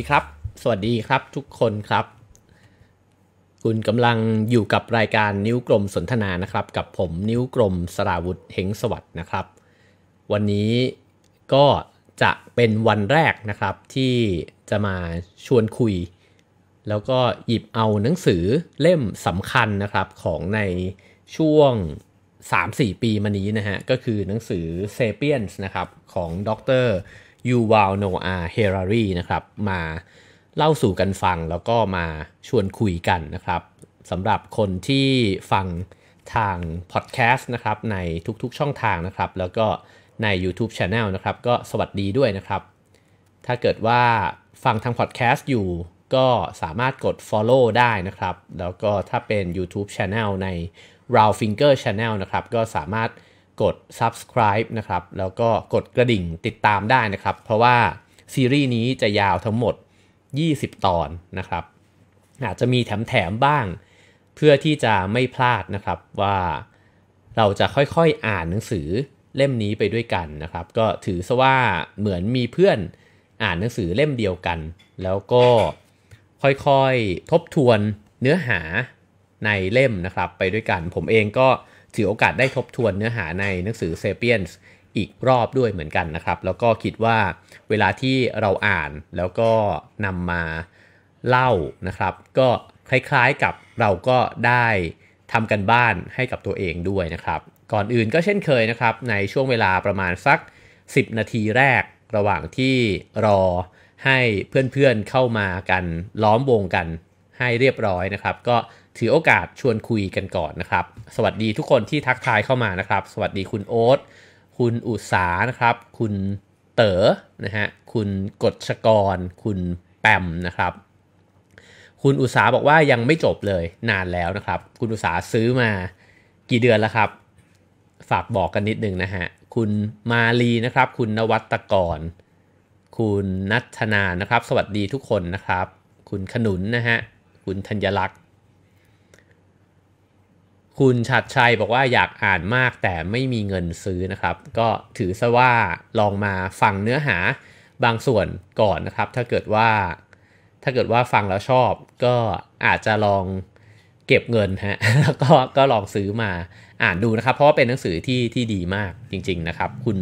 ดีครับ สวัสดีครับทุกคนครับ คุณกำลังอยู่กับรายการนิ้วกลมสนทนานะครับ กับผมนิ้วกลมสราวุธเฮงสวัสด์นะครับ วันนี้ก็จะเป็นวันแรกนะครับที่จะมาชวนคุย แล้วก็หยิบเอาหนังสือเล่มสำคัญนะครับของในช่วง 3-4 ปีมานี้นะฮะ ก็คือหนังสือ Sapiens นะครับของดรยูวาลโนอาเฮรารีนะครับ มาเล่าสู่กันฟังแล้วก็มาชวนคุยกันนะครับสำหรับคนที่ฟังทางพอดแคสต์นะครับ ในทุกๆช่องทางนะครับ แล้วก็ใน YouTube Channel นะครับก็สวัสดีด้วยนะครับ ถ้าเกิดว่าฟังทางพอดแคสต์อยู่ก็สามารถกด Follow ได้นะครับ แล้วก็ถ้าเป็น YouTube Channel ใน r a l f i n g e r Channel นะครับ ก็สามารถกด subscribe นะครับ แล้วก็กดกระดิ่งติดตามได้นะครับ เพราะว่าซีรีส์นี้จะยาวทั้งหมด 20 ตอนนะครับ อาจจะมีแถมๆ บ้างเพื่อที่จะไม่พลาดนะครับว่าเราจะค่อยๆออ่านหนังสือเล่มนี้ไปด้วยกันนะครับ ก็ถือซะว่าเหมือนมีเพื่อนอ่านหนังสือเล่มเดียวกัน แล้วก็ค่อยๆ ทบทวนเนื้อหาในเล่มนะครับ ไปด้วยกัน ผมเองก็ถือโอกาสได้ทบทวนเนื้อหาในหนังสือเซเปียนส์อีกรอบด้วยเหมือนกันนะครับ แล้วก็คิดว่าเวลาที่เราอ่านแล้วก็นำมาเล่านะครับ ก็คล้ายๆกับเราก็ได้ทำกันบ้านให้กับตัวเองด้วยนะครับก่อนอื่นก็เช่นเคยนะครับในช่วงเวลาประมาณสัก 10 นาทีแรกระหว่างที่รอให้เพื่อนๆเข้ามากันล้อมวงกันให้เรียบร้อยนะครับ ก็ถือโอกาสชวนคุยกันก่อนนะครับ สวัสดีทุกคนที่ทักทายเข้ามานะครับ สวัสดีคุณโอ๊ตคุณอุษานะครับ คุณเต๋อ นะฮะ คุณกฎชกร คุณแปม นะครับ คุณอุษาบอกว่ายังไม่จบเลยนานแล้วนะครับ คุณอุษาซื้อมากี่เดือนแล้วครับ ฝากบอกกันนิดนึงนะฮะ คุณมาลีนะครับ คุณนวัตกร คุณนัทนา นะครับ สวัสดีทุกคนนะครับ คุณขนุน นะฮะ คุณธัญลักษณ์คุณชัดชัยบอกว่าอยากอ่านมากแต่ไม่มีเงินซื้อนะครับ ก็ถือซะว่าลองมาฟังเนื้อหาบางส่วนก่อนนะครับ ถ้าเกิดว่าถ้าเกิดว่าฟังแล้วชอบ ก็อาจจะลองเก็บเงินฮะแล้วก็ก็ลองซื้อมาอ่านดูนะครับ เพราะว่าเป็นหนังสือที่ที่ดีมากจริง ๆนะครับ คุณ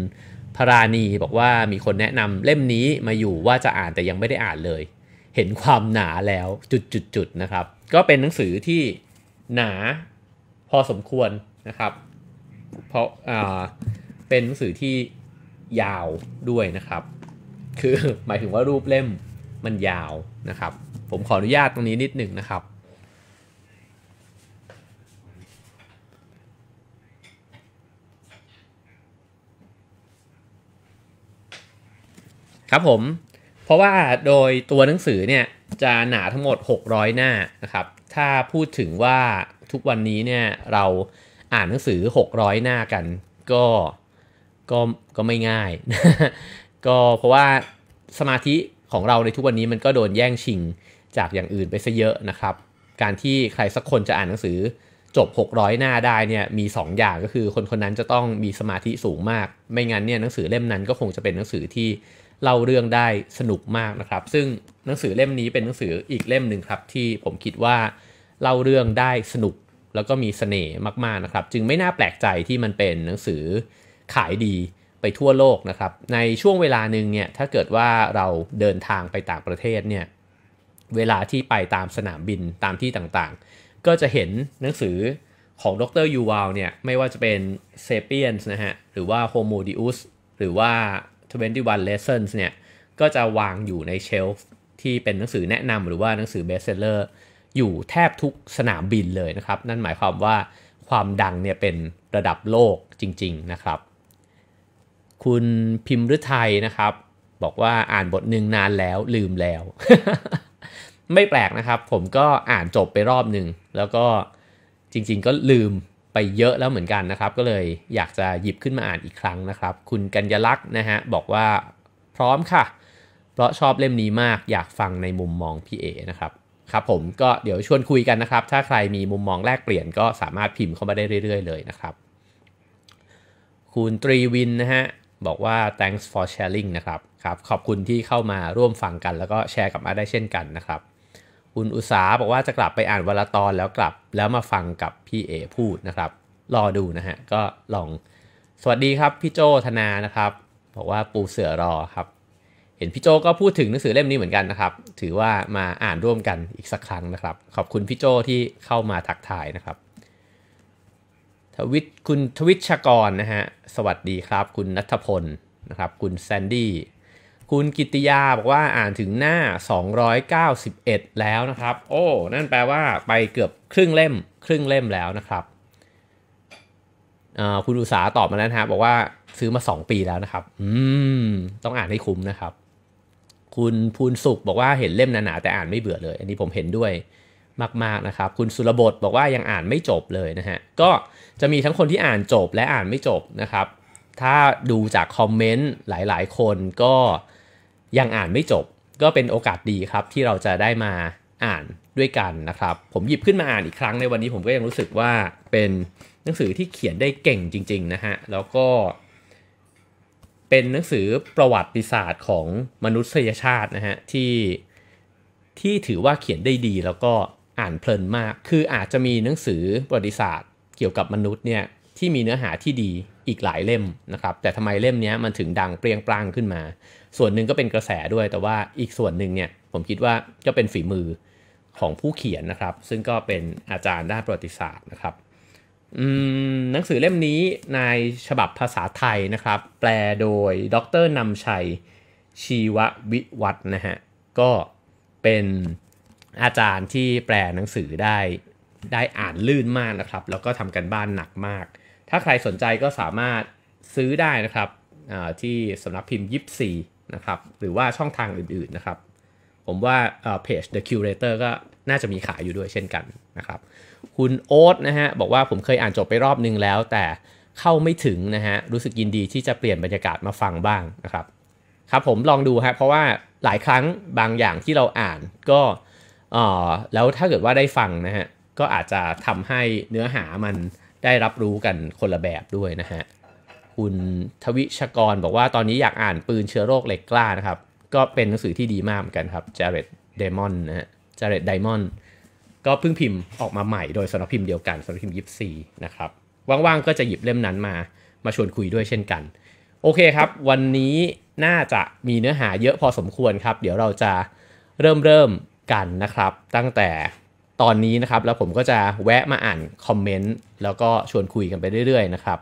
พราณีบอกว่ามีคนแนะนำเล่มนี้มาอยู่ว่าจะอ่านแต่ยังไม่ได้อ่านเลย เห็นความหนาแล้วจุดๆๆนะครับ ก็เป็นหนังสือที่หนาพอสมควรนะครับ เพราะเป็นหนังสือที่ยาวด้วยนะครับ คือหมายถึงว่ารูปเล่มมันยาวนะครับ ผมขออนุญาตตรงนี้นิดหนึ่งนะครับ ครับผม เพราะว่าโดยตัวหนังสือเนี่ย จะหนาทั้งหมด 600 หน้านะครับ ถ้าพูดถึงว่าทุกวันนี้เนี่ยเราอ่านหนังสือ 600 หน้ากันก็ก็ก็ไม่ง่ายก็เพราะว่าสมาธิของเราในทุกวันนี้มันก็โดนแย่งชิงจากอย่างอื่นไปซะเยอะนะครับ การที่ใครสักคนจะอ่านหนังสือจบ 600 หน้าได้เนี่ยมี 2 อย่างก็คือคนคนนั้นจะต้องมีสมาธิสูงมากไม่งั้นเนี่ยหนังสือเล่มนั้นก็คงจะเป็นหนังสือที่เล่าเรื่องได้สนุกมากนะครับ ซึ่งหนังสือเล่มนี้เป็นหนังสืออีกเล่มหนึ่งครับที่ผมคิดว่าเล่าเรื่องได้สนุกแล้วก็มีสเสน่ห์มากๆนะครับ จึงไม่น่าแปลกใจที่มันเป็นหนังสือขายดีไปทั่วโลกนะครับ ในช่วงเวลาหนึ่งเนี่ย ถ้าเกิดว่าเราเดินทางไปต่างประเทศเนี่ย เวลาที่ไปตามสนามบินตามที่ต่างๆ ก็จะเห็นหนังสือของดรยูวาลเนี่ย ไม่ว่าจะเป็นเซเปียนนะฮะ หรือว่าโฮโมดิอุสหรือว่า 21 Lessons เนี่ย ก็จะวางอยู่ในเชลฟ์ที่เป็นหนังสือแนะนำหรือว่าหนังสือเบสเซลเลอร์อยู่แทบทุกสนามบินเลยนะครับ นั่นหมายความว่าความดังเนี่ยเป็นระดับโลกจริงๆนะครับ คุณพิมพ์ฤทัยนะครับ บอกว่าอ่านบทหนึ่งนานแล้วลืมแล้วไม่แปลกนะครับ ผมก็อ่านจบไปรอบหนึ่งแล้วก็จริง ๆ ก็ลืมไปเยอะแล้วเหมือนกันนะครับ ก็เลยอยากจะหยิบขึ้นมาอ่านอีกครั้งนะครับ คุณกัญญลักษณ์นะฮะบอกว่าพร้อมค่ะ เพราะชอบเล่มนี้มากอยากฟังในมุมมองพี่เอนะครับครับผมก็เดี๋ยวชวนคุยกันนะครับ ถ้าใครมีมุมมองแลกเปลี่ยนก็สามารถพิมพ์เข้ามาได้เรื่อยๆเลยนะครับคุณตรีวินนะฮะ บอกว่า thanks for sharing นะครับ ครับ ขอบคุณที่เข้ามาร่วมฟังกันแล้วก็แชร์กับมาได้เช่นกันนะครับ คุณอุสาบอกว่าจะกลับไปอ่านวลตอนแล้วกลับแล้วมาฟังกับพี่เอพูดนะครับ รอดูนะฮะ ก็ลอง สวัสดีครับพี่โจธนานะครับบอกว่าปูเสือรอครับเห็นพี่โจก็พูดถึงหนังสือเล่มนี้เหมือนกันนะครับ ถือว่ามาอ่านร่วมกันอีกสักครั้งนะครับ ขอบคุณพี่โจที่เข้ามาทักทายนะครับ ทวิตคุณทวิชกรนะฮะสวัสดีครับ คุณนัทพลนะครับ คุณแซนดี้คุณกิติยาบอกว่าอ่านถึงหน้า 291 แล้วนะครับ โอ้ นั่นแปลว่าไปเกือบครึ่งเล่มครึ่งเล่มแล้วนะครับคุณอุตสาตอบมาแล้วนะฮะบอกว่าซื้อมา 2 ปีแล้วนะครับอืมต้องอ่านให้คุ้มนะครับคุณภูนสุขบอกว่าเห็นเล่มหนาๆ แต่อ่านไม่เบื่อเลย อันนี้ผมเห็นด้วยมาก ๆนะครับคุณสุรบดบอกว่ายังอ่านไม่จบเลยนะฮะก็จะมีทั้งคนที่อ่านจบและอ่านไม่จบนะครับ ถ้าดูจากคอมเมนต์หลายๆคนก็ยังอ่านไม่จบ ก็เป็นโอกาสดีครับ ที่เราจะได้มาอ่านด้วยกันนะครับผมหยิบขึ้นมาอ่านอีกครั้งในวันนี้ ผมก็ยังรู้สึกว่าเป็นหนังสือที่เขียนได้เก่งจริงๆนะฮะแล้วก็เป็นหนังสือประวัติศาสตร์ของมนุษยชาตินะฮะที่ที่ถือว่าเขียนได้ดีแล้วก็อ่านเพลินมาก คืออาจจะมีหนังสือประวัติศาสตร์ เกี่ยวกับมนุษย์เนี่ยที่มีเนื้อหาที่ดีอีกหลายเล่มนะครับ แต่ทำไมเล่มนี้มันถึงดังเปรียงปร้างขึ้นมา ส่วนหนึ่งก็เป็นกระแสด้วยแต่ว่าอีกส่วนหนึ่งเนี่ยผมคิดว่าก็เป็นฝีมือของผู้เขียนนะครับ ซึ่งก็เป็นอาจารย์ด้านประวัติศาสตร์นะครับหนังสือเล่มนี้ในฉบับภาษาไทยนะครับ แปลโดยดรนำชัยชีววิวัฒนะฮะ ก็เป็นอาจารย์ที่แปลหนังสือได้ได้อ่านลื่นมากนะครับ แล้วก็ทำกันบ้านหนักมาก ถ้าใครสนใจก็สามารถซื้อได้นะครับ ที่สำนักพิมพ์ยิปซีนะครับ หรือว่าช่องทางอื่นๆนะครับ ผมว่าเพจ The Curator ก็น่าจะมีขายอยู่ด้วยเช่นกันนะครับ คุณโอ๊ตนะฮะบอกว่าผมเคยอ่านจบไปรอบนึงแล้วแต่เข้าไม่ถึงนะฮะรู้สึกยินดีที่จะเปลี่ยนบรรยากาศมาฟังบ้างนะครับ ครับผมลองดูฮะเพราะว่าหลายครั้งบางอย่างที่เราอ่านก็ออแล้วถ้าเกิดว่าได้ฟังนะฮะก็อาจจะทำให้เนื้อหามันได้รับรู้กันคนละแบบด้วยนะฮะคุณทวิชกร บอกว่าตอนนี้อยากอ่านปืนเชื้อโรคเหล็กกล้านะครับก็เป็นหนังสือที่ดีมากเหมือนกันครับจาร์เรดเดมอนนะฮะจาเรตไดมอนด์ก็เพิ่งพิมพ์ออกมาใหม่โดยสำนักพิมพ์เดียวกันสำนักพิมพ์ยิปซีนะครับว่างๆก็จะหยิบเล่มนั้นมา มาชวนคุยด้วยเช่นกัน โอเคครับ วันนี้น่าจะมีเนื้อหาเยอะพอสมควรครับ เดี๋ยวเราจะเริ่มเริ่มกันนะครับตั้งแต่ตอนนี้นะครับ แล้วผมก็จะแวะมาอ่านคอมเมนต์แล้วก็ชวนคุยกันไปเรื่อยๆนะครับ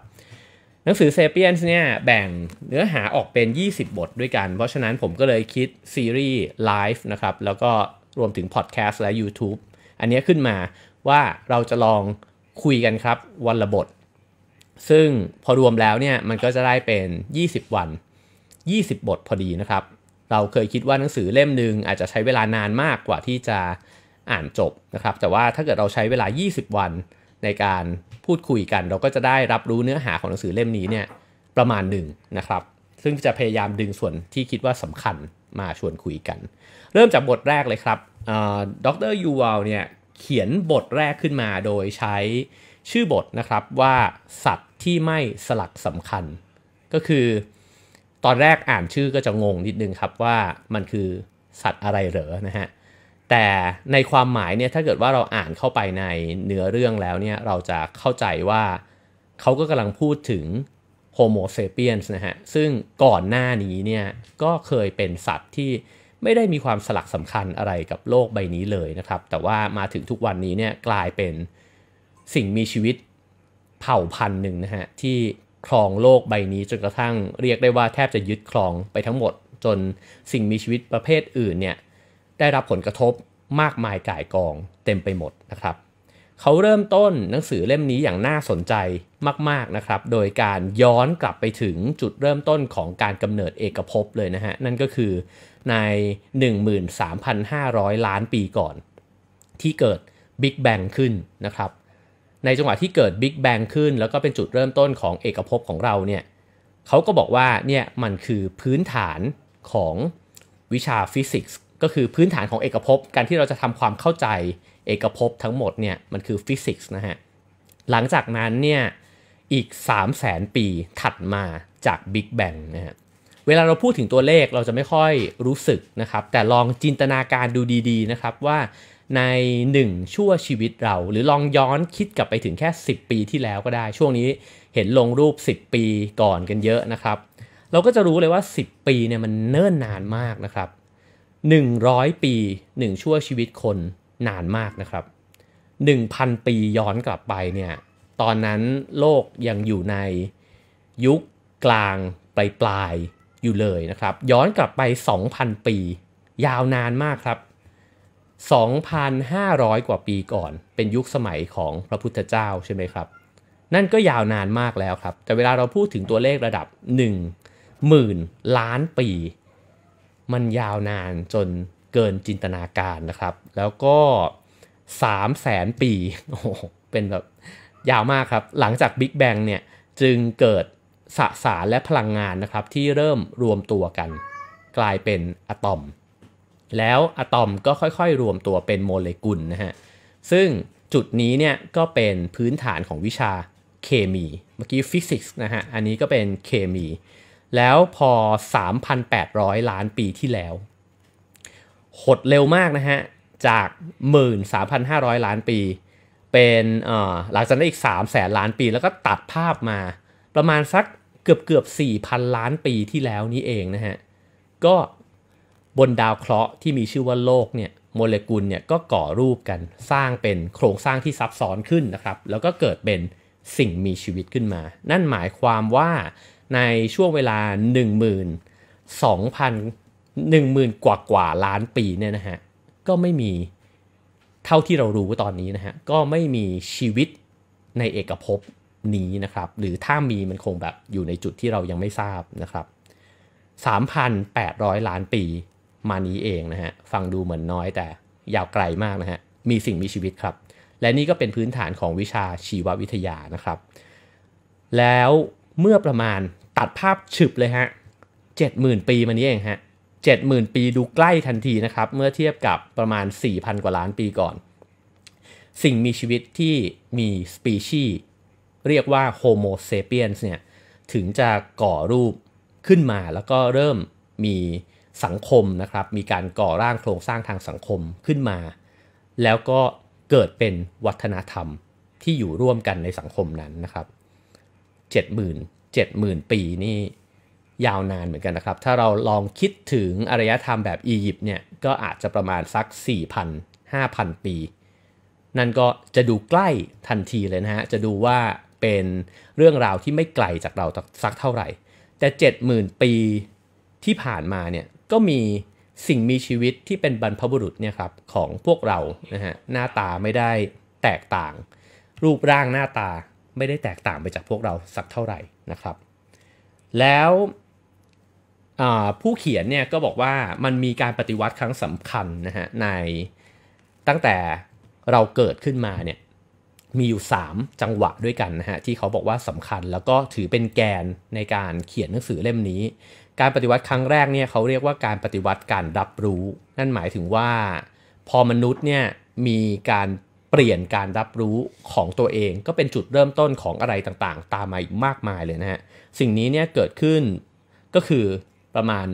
หนังสือเซเปียนเนี่ยแบ่งเนื้อหาออกเป็น 20 บทด้วยกันเพราะฉะนั้นผมก็เลยคิดซีรีส์ไลฟ์นะครับแล้วก็รวมถึงพอดแคสต์และ YouTube อันนี้ขึ้นมาว่าเราจะลองคุยกันครับวันละบท ซึ่งพอรวมแล้วเนี่ยมันก็จะได้เป็น 20 วัน 20 บทพอดีนะครับ เราเคยคิดว่าหนังสือเล่มหนึ่งอาจจะใช้เวลานานมากกว่าที่จะอ่านจบนะครับ แต่ว่าถ้าเกิดเราใช้เวลา 20 วันในการพูดคุยกัน เราก็จะได้รับรู้เนื้อหาของหนังสือเล่มนี้เนี่ยประมาณหนึ่งนะครับซึ่งจะพยายามดึงส่วนที่คิดว่าสำคัญมาชวนคุยกัน เริ่มจากบทแรกเลยครับดรยูวัลเนี่ยเขียนบทแรกขึ้นมาโดยใช้ชื่อบทนะครับว่าสัตว์ที่ไม่สลักสำคัญ ก็คือ ตอนแรกอ่านชื่อก็จะงงนิดนึงครับว่ามันคือสัตว์อะไรเหรอนะฮะแต่ในความหมายเนี่ย ถ้าเกิดว่าเราอ่านเข้าไปในเนื้อเรื่องแล้วเนี่ย เราจะเข้าใจว่าเขาก็กำลังพูดถึงโฮโมเซเปียนส์นะฮะซึ่งก่อนหน้านี้เนี่ยก็เคยเป็นสัตว์ที่ไม่ได้มีความสลักสำคัญอะไรกับโลกใบนี้เลยนะครับ แต่ว่ามาถึงทุกวันนี้เนี่ยกลายเป็นสิ่งมีชีวิตเผ่าพันธุ์หนึ่งนะฮะที่ครองโลกใบนี้จนกระทั่งเรียกได้ว่าแทบจะยึดครองไปทั้งหมด จนสิ่งมีชีวิตประเภทอื่นเนี่ยได้รับผลกระทบมากมายก่ายกองเต็มไปหมดนะครับเขาเริ่มต้นหนังสือเล่มนี้อย่างน่าสนใจมากๆนะครับโดยการย้อนกลับไปถึงจุดเริ่มต้นของการกำเนิดเอกภพเลยนะฮะนั่นก็คือใน 13,500 ล้านปีก่อน ที่เกิดบิ๊กแบงขึ้นนะครับในจังหวะที่เกิดบิ๊กแบงขึ้น แล้วก็เป็นจุดเริ่มต้นของเอกภพของเราเนี่ยเขาก็บอกว่าเนี่ยมันคือพื้นฐานของวิชาฟิสิกส์ก็คือพื้นฐานของเอกภพการที่เราจะทำความเข้าใจเอกภพทั้งหมดเนี่ยมันคือฟิสิกส์นะฮะ หลังจากนั้นเนี่ย อีก 3 0 0แสนปีถัดมาจากบิ๊กแบงนะฮะ เวลาเราพูดถึงตัวเลขเราจะไม่ค่อยรู้สึกนะครับ แต่ลองจินตนาการดูดีๆนะครับว่าใน 1 ชั่วชีวิตเรา หรือลองย้อนคิดกลับไปถึงแค่ 10 ปีที่แล้วก็ได้ช่วงนี้เห็นลงรูป 10 ปีก่อนกันเยอะนะครับ เราก็จะรู้เลยว่า 10 ปีเนี่ยมันเนิ่นนานมากนะครับ100 ปี 1 ชั่วชีวิตคนนานมากนะครับ1,000 ปีย้อนกลับไปเนี่ย ตอนนั้นโลกยังอยู่ในยุคกลางปลายปลายอยู่เลยนะครับ ย้อนกลับไป 2,000 ปี ยาวนานมากครับ 2,500 กว่าปีก่อน เป็นยุคสมัยของพระพุทธเจ้าใช่ไหมครับ นั่นก็ยาวนานมากแล้วครับ แต่เวลาเราพูดถึงตัวเลขระดับ1 0,000 ล้านปี มันยาวนานจนเกินจินตนาการนะครับ แล้วก็ 3 0 0แสนปี โอ้เป็นแบบ ยาวมากครับ หลังจาก Big Bang เนี่ย จึงเกิดสสารและพลังงานนะครับ ที่เริ่มรวมตัวกัน กลายเป็นอะตอม แล้วอะตอมก็ค่อยๆ รวมตัวเป็นโมเลกุลนะฮะ ซึ่งจุดนี้เนี่ย ก็เป็นพื้นฐานของวิชาเคมี เมื่อกี้ฟิสิกส์นะฮะ อันนี้ก็เป็นเคมี แล้วพอ 3,800 ล้านปีที่แล้วหดเร็วมากนะฮะ จาก 13,500 ล้านปี เป็นหลังจากนั้นอีก 3 0 0แสนล้านปีแล้วก็ตัดภาพมา ประมาณสักเกือบเกือบ 4,000 ล้านปีที่แล้วนี้เองนะฮะ ก็บนดาวเคราะห์ที่มีชื่อว่าโลกเนี่ย โมเลกุลเนี่ยก็ก่อรูปกันสร้างเป็นโครงสร้างที่ซับซ้อนขึ้นนะครับ แล้วก็เกิดเป็นสิ่งมีชีวิตขึ้นมา นั่นหมายความว่าในช่วงเวลา 1 2 0 0 0หนึ1มื่นกว่ากว่าล้านปีเนี่ยนะฮะ ก็ไม่มีเท่าที่เรารู้ตอนนี้นะฮะ ก็ไม่มีชีวิตในเอกภพนี้นะครับ หรือถ้ามีมันคงแบบอยู่ในจุดที่เรายังไม่ทราบนะครับ3,800 ล้านปีมานี้เองนะฮะ ฟังดูเหมือนน้อยแต่ยาวไกลมากนะฮะ มีสิ่งมีชีวิตครับ และนี่ก็เป็นพื้นฐานของวิชาชีววิทยานะครับ แล้วเมื่อประมาณตัดภาพฉึบเลยฮะ70,000 ปีมานี้เองฮะ70,000ปีดูใกล้ทันทีนะครับเมื่อเทียบกับประมาณ 4,000 กว่าล้านปีก่อน สิ่งมีชีวิตที่มีสปีชีเรียกว่าโฮโมเซเปียนส์เนี่ยถึงจะก่อรูปขึ้นมาแล้วก็เริ่มมีสังคมนะครับ มีการก่อร่างโครงสร้างทางสังคมขึ้นมา แล้วก็เกิดเป็นวัฒนธรรมที่อยู่ร่วมกันในสังคมนั้นนะครับ 70,000 70,000ปีนี่ยาวนานเหมือนกันนะครับ ถ้าเราลองคิดถึงอารยธรรมแบบอียิปต์เนี่ย ก็อาจจะประมาณสัก 4,000 5,000 ปี นั่นก็จะดูใกล้ทันทีเลยนะฮะ จะดูว่าเป็นเรื่องราวที่ไม่ไกลจากเราสักเท่าไหร่ แต่ 70,000 ปีที่ผ่านมาเนี่ย ก็มีสิ่งมีชีวิตที่เป็นบรรพบุรุษเนี่ยครับ ของพวกเรานะฮะ หน้าตาไม่ได้แตกต่าง รูปร่างหน้าตาไม่ได้แตกต่างไปจากพวกเราสักเท่าไหร่นะครับ แล้วผู้เขียนเนี่ยก็บอกว่ามันมีการปฏิวัติครั้งสำคัญนะฮะในตั้งแต่เราเกิดขึ้นมาเนี่ยมีอยู่3จังหวะด้วยกันนะฮะที่เขาบอกว่าสำคัญ แล้วก็ถือเป็นแกนในการเขียนหนังสือเล่มนี้ การปฏิวัติครั้งแรกเนี่ยเขาเรียกว่าการปฏิวัติการรับรู้ นั่นหมายถึงว่าพอมนุษย์เนี่ยมีการเปลี่ยนการรับรู้ของตัวเองก็เป็นจุดเริ่มต้นของอะไรต่างๆ ตามมาอีกมากมายเลยนะฮะสิ่งนี้เนี่ยเกิดขึ้นก็คือประมาณ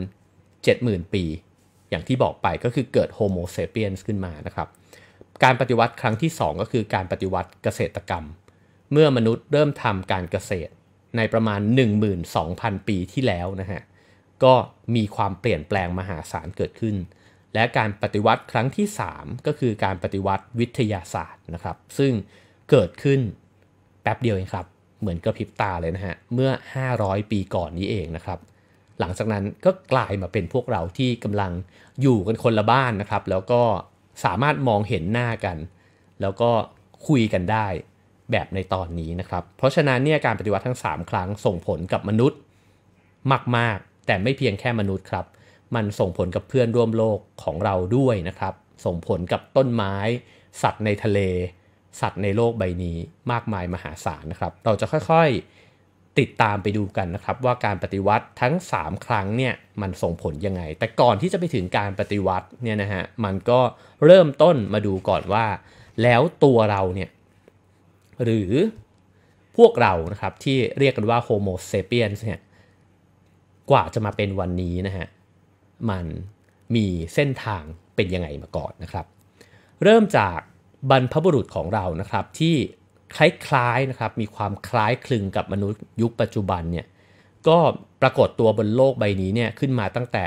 70,000 ปี อย่างที่บอกไปก็คือเกิดโฮโมเซเปียนขึ้นมานะครับ การปฏิวัติครั้งที่ 2 ก็คือการปฏิวัติเกษตรกรรม เมื่อมนุษย์เริ่มทำการเกษตรในประมาณ 12,000 ปีที่แล้วนะฮะก็มีความเปลี่ยนแปลงมหาศาลเกิดขึ้น และการปฏิวัติครั้งที่ 3 ก็คือการปฏิวัติวิทยาศาสตร์นะครับ ซึ่งเกิดขึ้นแป๊บเดียวเองครับ เหมือนกระพริบตาเลยนะฮะเมื่อ 500 ปีก่อนนี้เองนะครับหลังจากนั้นก็กลายมาเป็นพวกเราที่กำลังอยู่กันคนละบ้าน นะครับ แล้วก็สามารถมองเห็นหน้ากัน แล้วก็คุยกันได้แบบในตอนนี้นะครับเพราะฉะนั้นเนี่ยการปฏิวัติทั้ง 3ครั้งส่งผลกับมนุษย์มากๆ แต่ไม่เพียงแค่มนุษย์ครับมันส่งผลกับเพื่อนร่วมโลกของเราด้วยนะครับ ส่งผลกับต้นไม้ สัตว์ในทะเล สัตว์ในโลกใบนี้ มากมายมหาศาลนะครับ เราจะค่อยๆติดตามไปดูกันนะครับว่าการปฏิวัติทั้ง 3 ครั้งเนี่ยมันส่งผลยังไง แต่ก่อนที่จะไปถึงการปฏิวัติเนี่ยนะฮะมันก็เริ่มต้นมาดูก่อนว่า แล้วตัวเราเนี่ยหรือพวกเรานะครับที่เรียกกันว่าโฮโมเซเปียนเนี่ยกว่าจะมาเป็นวันนี้นะฮะมันมีเส้นทางเป็นยังไงมาก่อนนะครับ เริ่มจากบรรพบุรุษของเรานะครับที่คล้ายๆนะครับ มีความคล้ายคลึงกับมนุษย์ยุคปัจจุบันเนี่ย ก็ปรากฏตัวบนโลกใบนี้เนี่ยขึ้นมาตั้งแต่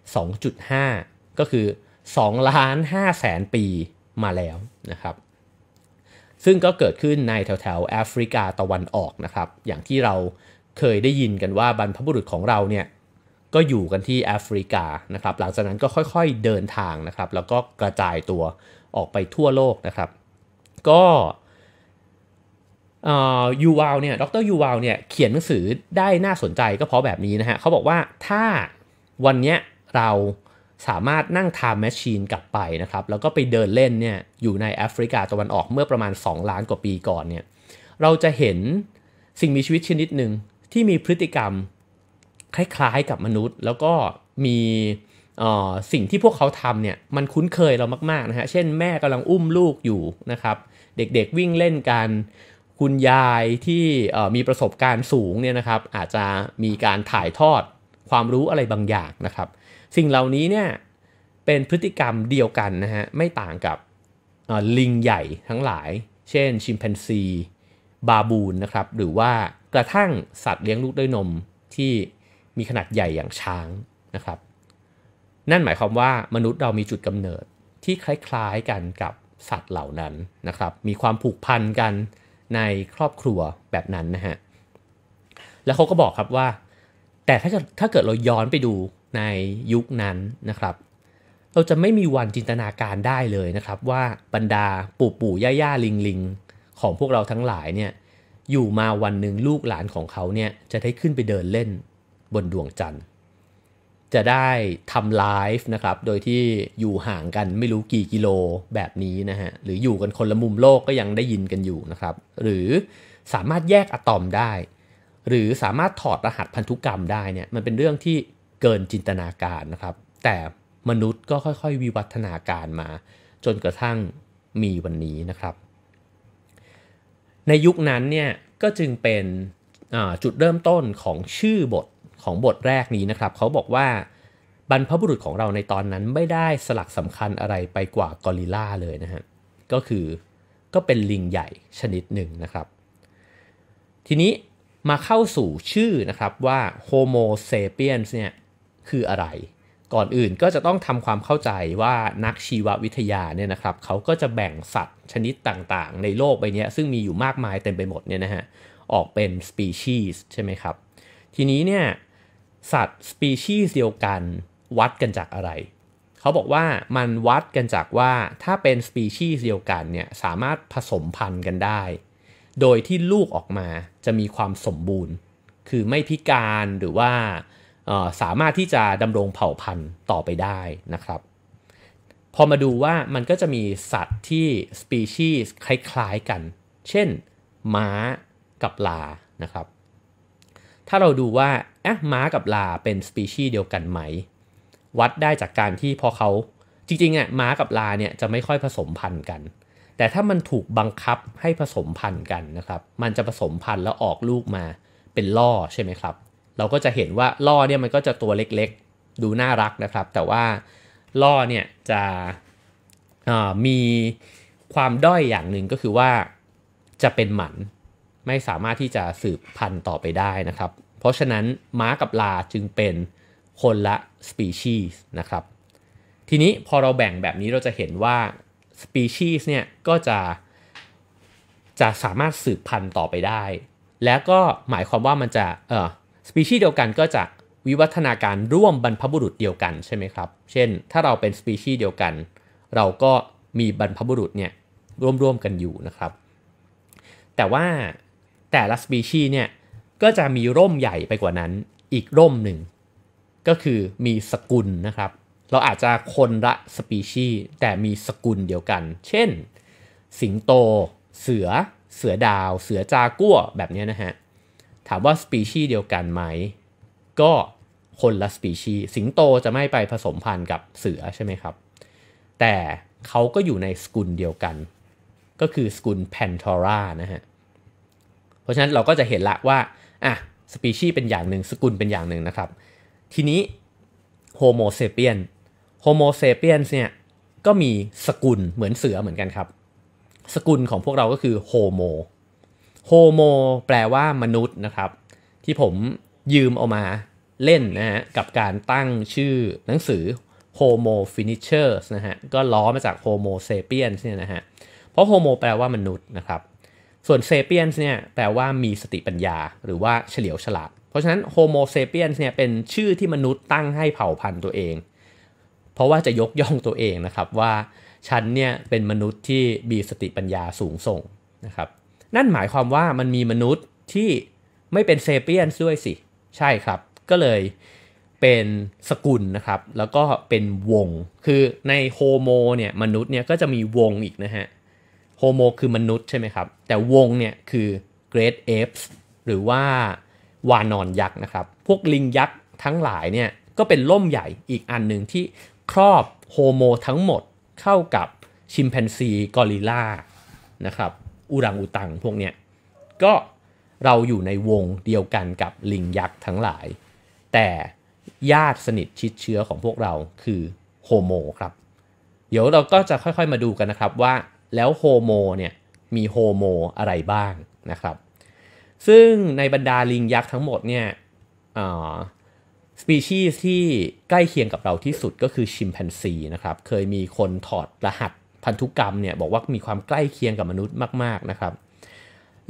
2.5 ก็คือ2ล้าน5แสนปีมาแล้วนะครับ ซึ่งก็เกิดขึ้นในแถวแถวแอฟริกาตะวันออกนะครับ อย่างที่เราเคยได้ยินกันว่าบรรพบุรุษของเราเนี่ยก็อยู่กันที่แอฟริกานะครับ หลังจากนั้นก็ค่อยๆเดินทางนะครับ แล้วก็กระจายตัวออกไปทั่วโลกนะครับ ก็ยูวาลเนี่ยดรยูวาลเนี่ย เขียนหนังสือได้น่าสนใจก็เพราะแบบนี้นะฮะ เขาบอกว่าถ้าวันเนี้ยเราสามารถนั่งไทม์แมชชีนกลับไปนะครับ แล้วก็ไปเดินเล่นเนี่ย อยู่ในแอฟริกาตะวันออกเมื่อประมาณ 2 ล้านกว่าปีก่อนเนี่ย เราจะเห็นสิ่งมีชีวิตชนิดหนึ่งที่มีพฤติกรรมคล้ายๆ กับมนุษย์ แล้วก็มีสิ่งที่พวกเขาทำเนี่ยมันคุ้นเคยเรามากๆนะฮะ เช่นแม่กำลังอุ้มลูกอยู่นะครับ เด็กๆวิ่งเล่นกันคุณยายที่มีประสบการณ์สูงเนี่ยนะครับอาจจะมีการถ่ายทอดความรู้อะไรบางอย่างนะครับ สิ่งเหล่านี้เนี่ยเป็นพฤติกรรมเดียวกันนะฮะไม่ต่างกับลิงใหญ่ทั้งหลาย เช่นชิมแปนซีบาบูนนะครับ หรือว่ากระทั่งสัตว์เลี้ยงลูกด้วยนมที่มีขนาดใหญ่อย่างช้างนะครับ นั่นหมายความว่ามนุษย์เรามีจุดกำเนิดที่คล้ายๆกันกับสัตว์เหล่านั้นนะครับ มีความผูกพันกันในครอบครัวแบบนั้นนะฮะ แล้วเขาก็บอกครับว่า แต่ถ้าเกิดถ้าเกิดเราย้อนไปดูในยุคนั้นนะครับ เราจะไม่มีวันจินตนาการได้เลยนะครับ ว่าบรรดาปู่ปู่ย่าย่าลิงลิงของพวกเราทั้งหลายเนี่ย อยู่มาวันหนึ่งลูกหลานของเขาเนี่ยจะได้ขึ้นไปเดินเล่นบนดวงจันทร์จะได้ทำไลฟ์นะครับ โดยที่อยู่ห่างกันไม่รู้กี่กิโลแบบนี้นะฮะ หรืออยู่กันคนละมุมโลกก็ยังได้ยินกันอยู่นะครับ หรือสามารถแยกอะตอมได้ หรือสามารถถอดรหัสพันธุกรรมได้เนี่ยมันเป็นเรื่องที่เกินจินตนาการนะครับ แต่มนุษย์ก็ค่อยๆวิวัฒนาการมาจนกระทั่งมีวันนี้นะครับ ในยุคนั้นเนี่ยก็จึงเป็นจุดเริ่มต้นของชื่อบทของบทแรกนี้นะครับเขาบอกว่าบรรพบุรุษของเราในตอนนั้นไม่ได้สลักสำคัญอะไรไปกว่า กอริลลาเลยนะฮะก็คือก็เป็นลิงใหญ่ชนิดหนึ่งนะครับ ทีนี้มาเข้าสู่ชื่อนะครับว่าโฮโมเซเปียนเนี่ย คืออะไร ก่อนอื่นก็จะต้องทำความเข้าใจว่านักชีววิทยาเนี่ยนะครับ เขาก็จะแบ่งสัตว์ชนิดต่างๆ ในโลกใบนี้ซึ่งมีอยู่มากมายเต็มไปหมดเนี่ยนะฮะออกเป็นสปีชีส์ใช่ไหมครับทีนี้เนี่ยสัตว์สปีชีส์เดียวกันวัดกันจากอะไร เขาบอกว่ามันวัดกันจากว่าถ้าเป็นสปีชีส์เดียวกันเนี่ยสามารถผสมพันธุ์กันได้ โดยที่ลูกออกมาจะมีความสมบูรณ์ คือไม่พิการหรือว่าสามารถที่จะดำรงเผ่าพันธุ์ต่อไปได้นะครับ พอมาดูว่ามันก็จะมีสัตว์ที่สปีชีส์คล้าย ๆ กัน เช่น ม้ากับลานะครับถ้าเราดูว่าอะม้ากับลาเป็นสปีชีส์เดียวกันไหม วัดได้จากการที่พอเขาจริงๆอ่ะม้ากับลาเนี่ยจะไม่ค่อยผสมพันธุ์กัน แต่ถ้ามันถูกบังคับให้ผสมพันธุ์กันนะครับ มันจะผสมพันธุ์แล้วออกลูกมาเป็นล่อใช่ไหมครับเราก็จะเห็นว่าล่อเนี่ยมันก็จะตัวเล็ก ๆ ดูน่ารักนะครับ แต่ว่าล่อเนี่ยจะมีความด้อยอย่างหนึ่งก็คือว่าจะเป็นหมันไม่สามารถที่จะสืบพันธุ์ต่อไปได้นะครับ เพราะฉะนั้นม้ากับลาจึงเป็นคนละสปีชีส์นะครับ ทีนี้พอเราแบ่งแบบนี้เราจะเห็นว่าสปีชีส์เนี่ยก็จะจะสามารถสืบพันธุ์ต่อไปได้ แล้วก็หมายความว่ามันจะเออสปีชีส์เดียวกันก็จะวิวัฒนาการร่วมบรรพบุรุษเดียวกันใช่ไหมครับ เช่น ถ้าเราเป็นสปีชีส์เดียวกัน เราก็มีบรรพบุรุษเนี่ยร่วมๆกันอยู่นะครับ แต่ว่าแต่ละสปีชีเนี่ยก็จะมีร่มใหญ่ไปกว่านั้นอีกร่มหนึ่ง ก็คือมีสกุลนะครับ เราอาจจะคนละสปีชีแต่มีสกุลเดียวกัน เช่น สิงโต เสือ เสือดาว เสือจากัวแบบนี้นะฮะ ถามว่าสปีชีเดียวกันไหมก็คนละสปีชีสสิงโตจะไม่ไปผสมพันธุ์กับเสือใช่ไหมครับ แต่เขาก็อยู่ในสกุลเดียวกัน ก็คือสกุลแพนทอรานะฮะเเพราะฉะนั้นเราก็จะเห็นละว่าอ่ะสปีชีส์เป็นอย่างหนึ่งสกุลเป็นอย่างหนึ่งนะครับ ทีนี้โฮโมเซเปียนโฮโมเซเปียนเนี่ยก็มีสกุลเหมือนเสือเหมือนกันครับ สกุลของพวกเราก็คือโฮโมโฮโมแปลว่ามนุษย์นะครับ ที่ผมยืมเอามาเล่นนะฮะกับการตั้งชื่อหนังสือโฮโมฟินิเชอร์สนะฮะก็ล้อมาจากโฮโมเซเปียนเนี่ยนะฮะเพราะโฮโมแปลว่ามนุษย์นะครับส่วนเซเปียนเนี่ยแปลว่ามีสติปัญญาหรือว่าเฉลียวฉลาด เพราะฉะนั้นโฮโมเซเปียนเนี่ยเป็นชื่อที่มนุษย์ตั้งให้เผ่าพันธุ์ตัวเอง เพราะว่าจะยกย่องตัวเองนะครับว่าฉันเนี่ยเป็นมนุษย์ที่มีสติปัญญาสูงส่งนะครับ นั่นหมายความว่ามันมีมนุษย์ที่ไม่เป็นเซเปียนด้วยสิ ใช่ครับ ก็เลยเป็นสกุลนะครับ แล้วก็เป็นวงคือในโฮโมเนี่ยมนุษย์เนี่ยก็จะมีวงอีกนะฮะโฮโมคือมนุษย์ใช่ไหมครับ แต่วงเนี่ยคือเกรดเอฟส์หรือว่าวานอนยักษ์นะครับ พวกลิงยักษ์ทั้งหลายเนี่ย ก็เป็นล่มใหญ่อีกอันหนึ่งที่ครอบโฮโมทั้งหมดเข้ากับชิมแปนซี กอริลลานะครับอุรังอุตังพวกเนี้ยก็เราอยู่ในวงเดียวกันกับลิงยักษ์ทั้งหลาย แต่ญาติสนิทชิดเชื้อของพวกเราคือโฮโมครับ เดี๋ยวเราก็จะค่อยๆมาดูกันนะครับว่าแล้วโฮโมเนี่ย มีโฮโมอะไรบ้างนะครับ ซึ่งในบรรดาลิงยักษ์ทั้งหมดเนี่ยสปีชีส์ที่ใกล้เคียงกับเราที่สุดก็คือชิมแปนซีนะครับ เคยมีคนถอดรหัสพันธุกรรมเนี่ยบอกว่ามีความใกล้เคียงกับมนุษย์มากๆนะครับ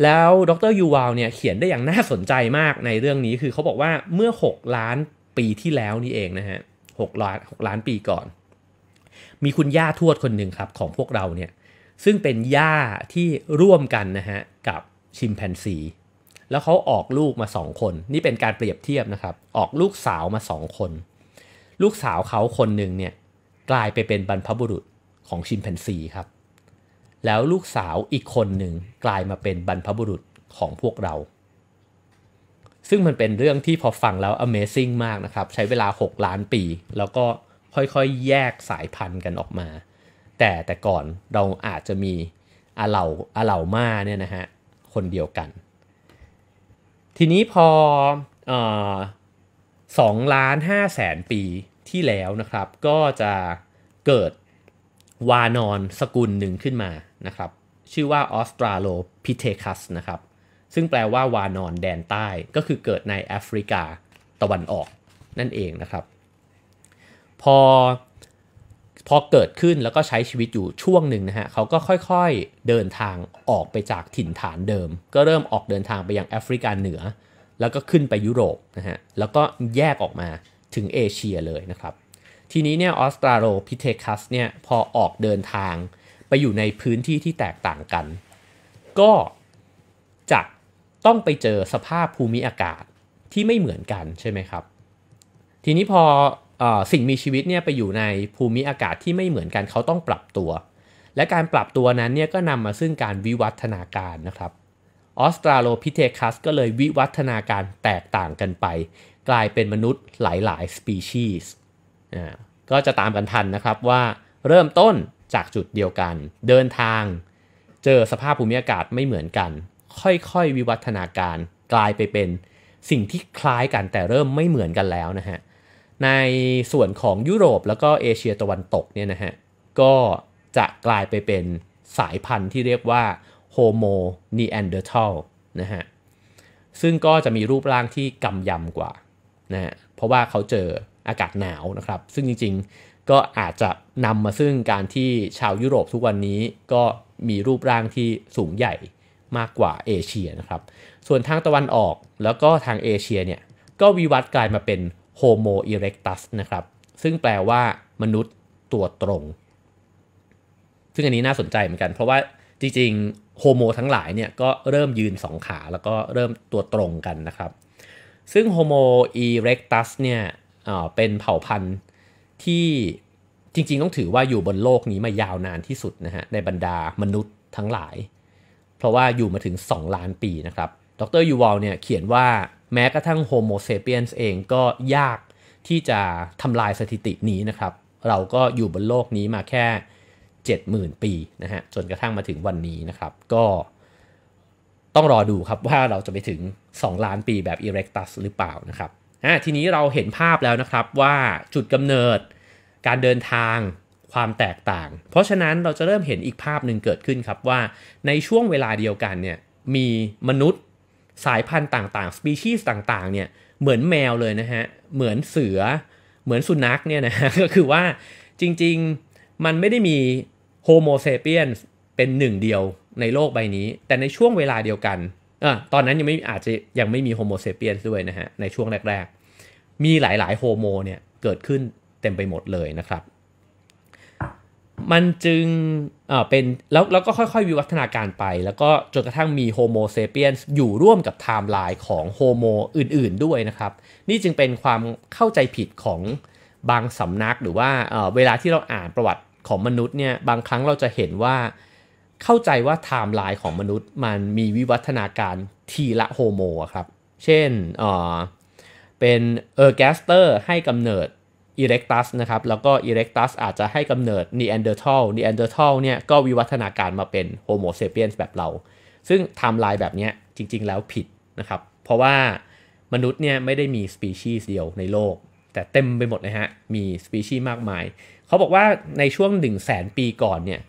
แล้วดรยูวาลเนี่ยเขียนได้อย่างน่าสนใจมากในเรื่องนี้คือเขาบอกว่าเมื่อ 6 ล้านปีที่แล้วนี่เองนะฮะหกล้านหกล้านปีก่อน มีคุณย่าทวดคนหนึ่งครับของพวกเราเนี่ยซึ่งเป็นหญ้าที่ร่วมกันนะฮะ กับชิมแปนซีแล้วเขาออกลูกมา2คน นี่เป็นการเปรียบเทียบนะครับ ออกลูกสาวมา2คน ลูกสาวเขาคนหนึ่งเนี่ยกลายไปเป็นบรรพบุรุษของชิมแปนซีครับ แล้วลูกสาวอีกคนหนึ่งกลายมาเป็นบรรพบุรุษของพวกเรา ซึ่งมันเป็นเรื่องที่พอฟังแล้ว Amazing มากนะครับใช้เวลา6ล้านปีแล้วก็ค่อยๆแยกสายพันธุ์กันออกมาแต่แต่ก่อนเราอาจจะมีอาเหล่าอาเหล่ามาเนี่ยนะฮะ คนเดียวกัน ทีนี้พอสองล้านห้าแสนปีที่แล้วนะครับ ก็จะเกิดวานอนสกุลหนึ่งขึ้นมานะครับ ชื่อว่าออสตราโลพิเทคัสนะครับ ซึ่งแปลว่าวานอนแดนใต้ก็คือเกิดในแอฟริกาตะวันออก นั่นเองนะครับ พอพอเกิดขึ้นแล้วก็ใช้ชีวิตอยู่ช่วงหนึ่งนะฮะเขาก็ค่อยๆเดินทางออกไปจากถิ่นฐานเดิม ก็เริ่มออกเดินทางไปยังแอฟริกาเหนือ แล้วก็ขึ้นไปยุโรปนะฮะแล้วก็แยกออกมาถึงเอเชียเลยนะครับ ทีนี้เนี่ยออสตราโลพิเทคัสเนี่ยพอออกเดินทางไปอยู่ในพื้นที่ที่แตกต่างกัน ก็จะต้องไปเจอสภาพภูมิอากาศที่ไม่เหมือนกันใช่ไหมครับ ทีนี้พอสิ่งมีชีวิตเนี่ยไปอยู่ในภูมิอากาศที่ไม่เหมือนกันเขาต้องปรับตัว และการปรับตัวนั้นเนี่ยก็นำมาซึ่งการวิวัฒนาการนะครับ ออสตราโลพิเทคัส ก็เลยวิวัฒนาการแตกต่างกันไป กลายเป็นมนุษย์หลายหลายสปีชีส์ก็จะตามกันทันนะครับว่าเริ่มต้นจากจุดเดียวกัน เดินทาง เจอสภาพภูมิอากาศไม่เหมือนกัน ค่อยๆ วิวัฒนาการกลายไปเป็นสิ่งที่คล้ายกันแต่เริ่มไม่เหมือนกันแล้วนะฮะในส่วนของยุโรปแล้วก็เอเชียตะวันตกเนี่ยนะฮะ ก็จะกลายไปเป็นสายพันธุ์ที่เรียกว่าโฮโมนีแอนเดอร์ทัลนะฮะ ซึ่งก็จะมีรูปร่างที่กำยำกว่านะฮะเพราะว่าเขาเจออากาศหนาวนะครับ ซึ่งจริงๆก็อาจจะนำมาซึ่งการที่ชาวยุโรปทุกวันนี้ก็มีรูปร่างที่สูงใหญ่มากกว่าเอเชียนะครับ ส่วนทางตะวันออกแล้วก็ทางเอเชียเนี่ยก็วิวัฒน์กลายมาเป็นโโมอีเร็กตัสนะครับ ซึ่งแปลว่ามนุษย์ตัวตรง ซึ่งอันนี้น่าสนใจเหมือนกัน เพราะว่าจริง ๆโฮโมทั้งหลายเนี่ย ก็เริ่มยืนสองขาแล้วก็เริ่มตัวตรงกันนะครับ ซึ่งโโมอีเร็กตัสเนี่ยเป็นเผ่าพันธุ์ที่จริงๆต้องถือว่าอยู่บนโลกนี้มายาวนานที่สุดนะฮะในบรรดามนุษย์ทั้งหลาย เพราะว่าอยู่มาถึง 2 ล้านปีนะครับดรยูวอลเนี่ยเขียนว่าแม้กระทั่งโฮโมเซเปียนส์เองก็ยากที่จะทำลายสถิตินี้นะครับ เราก็อยู่บนโลกนี้มาแค่ 70,000 ปีนะฮะจนกระทั่งมาถึงวันนี้นะครับ ก็ต้องรอดูครับว่าเราจะไปถึง 2 ล้านปีแบบอ e ร e กตัสหรือเปล่านะครับทีนี้เราเห็นภาพแล้วนะครับว่าจุดกำเนิดการเดินทางความแตกต่าง เพราะฉะนั้นเราจะเริ่มเห็นอีกภาพหนึ่งเกิดขึ้นครับว่าในช่วงเวลาเดียวกันเนี่ยมีมนุษยสายพันธุ์ต่างๆ สปีชีส์ต่างๆ เนี่ย เหมือนแมวเลยนะฮะ เหมือนเสือ เหมือนสุนัขเนี่ยนะก็คือว่าจริงๆ มันไม่ได้มีโฮโมเซเปียนเป็นหนึ่งเดียวในโลกใบนี้ แต่ในช่วงเวลาเดียวกันอ่ตอนนั้นยังไม่อาจจะยังไม่มีโฮโมเซเปียนด้วยนะฮะ ในช่วงแรกๆ มีหลาย ๆโฮโมเนี่ยเกิดขึ้นเต็มไปหมดเลยนะครับ มันจึงอ่าเป็นแล้วแล้วก็ค่อยๆวิวัฒนาการไป แล้วก็จนกระทั่งมีโฮโมเซเปียนอยู่ร่วมกับไทม์ไลน์ของโฮโมอื่นๆด้วยนะครับ นี่จึงเป็นความเข้าใจผิดของบางสำนักหรือว่าเวลาที่เราอ่านประวัติของมนุษย์เนี่ย บางครั้งเราจะเห็นว่าเข้าใจว่าไทม์ไลน์ของมนุษย์มันมีวิวัฒนาการทีละโฮโมครับ เช่นเออเป็นเออร์แกสเตอร์ให้กำเนิด Erectus นะครับ แล้วก็ Erectus อาจจะให้กำเนิด Neanderthal Neanderthal เนี่ยก็วิวัฒนาการมาเป็น Homo sapiens แบบเรา ซึ่งไทม์ไลน์แบบนี้จริง ๆแล้วผิดนะครับ เพราะว่ามนุษย์เนี่ยไม่ได้มีสปีชีส์เดียวในโลก แต่เต็มไปหมดเลยฮะ มีสปีชีส์มากมาย เขาบอกว่าในช่วง 1 0 0 0 0แสนปีก่อนเนี่ย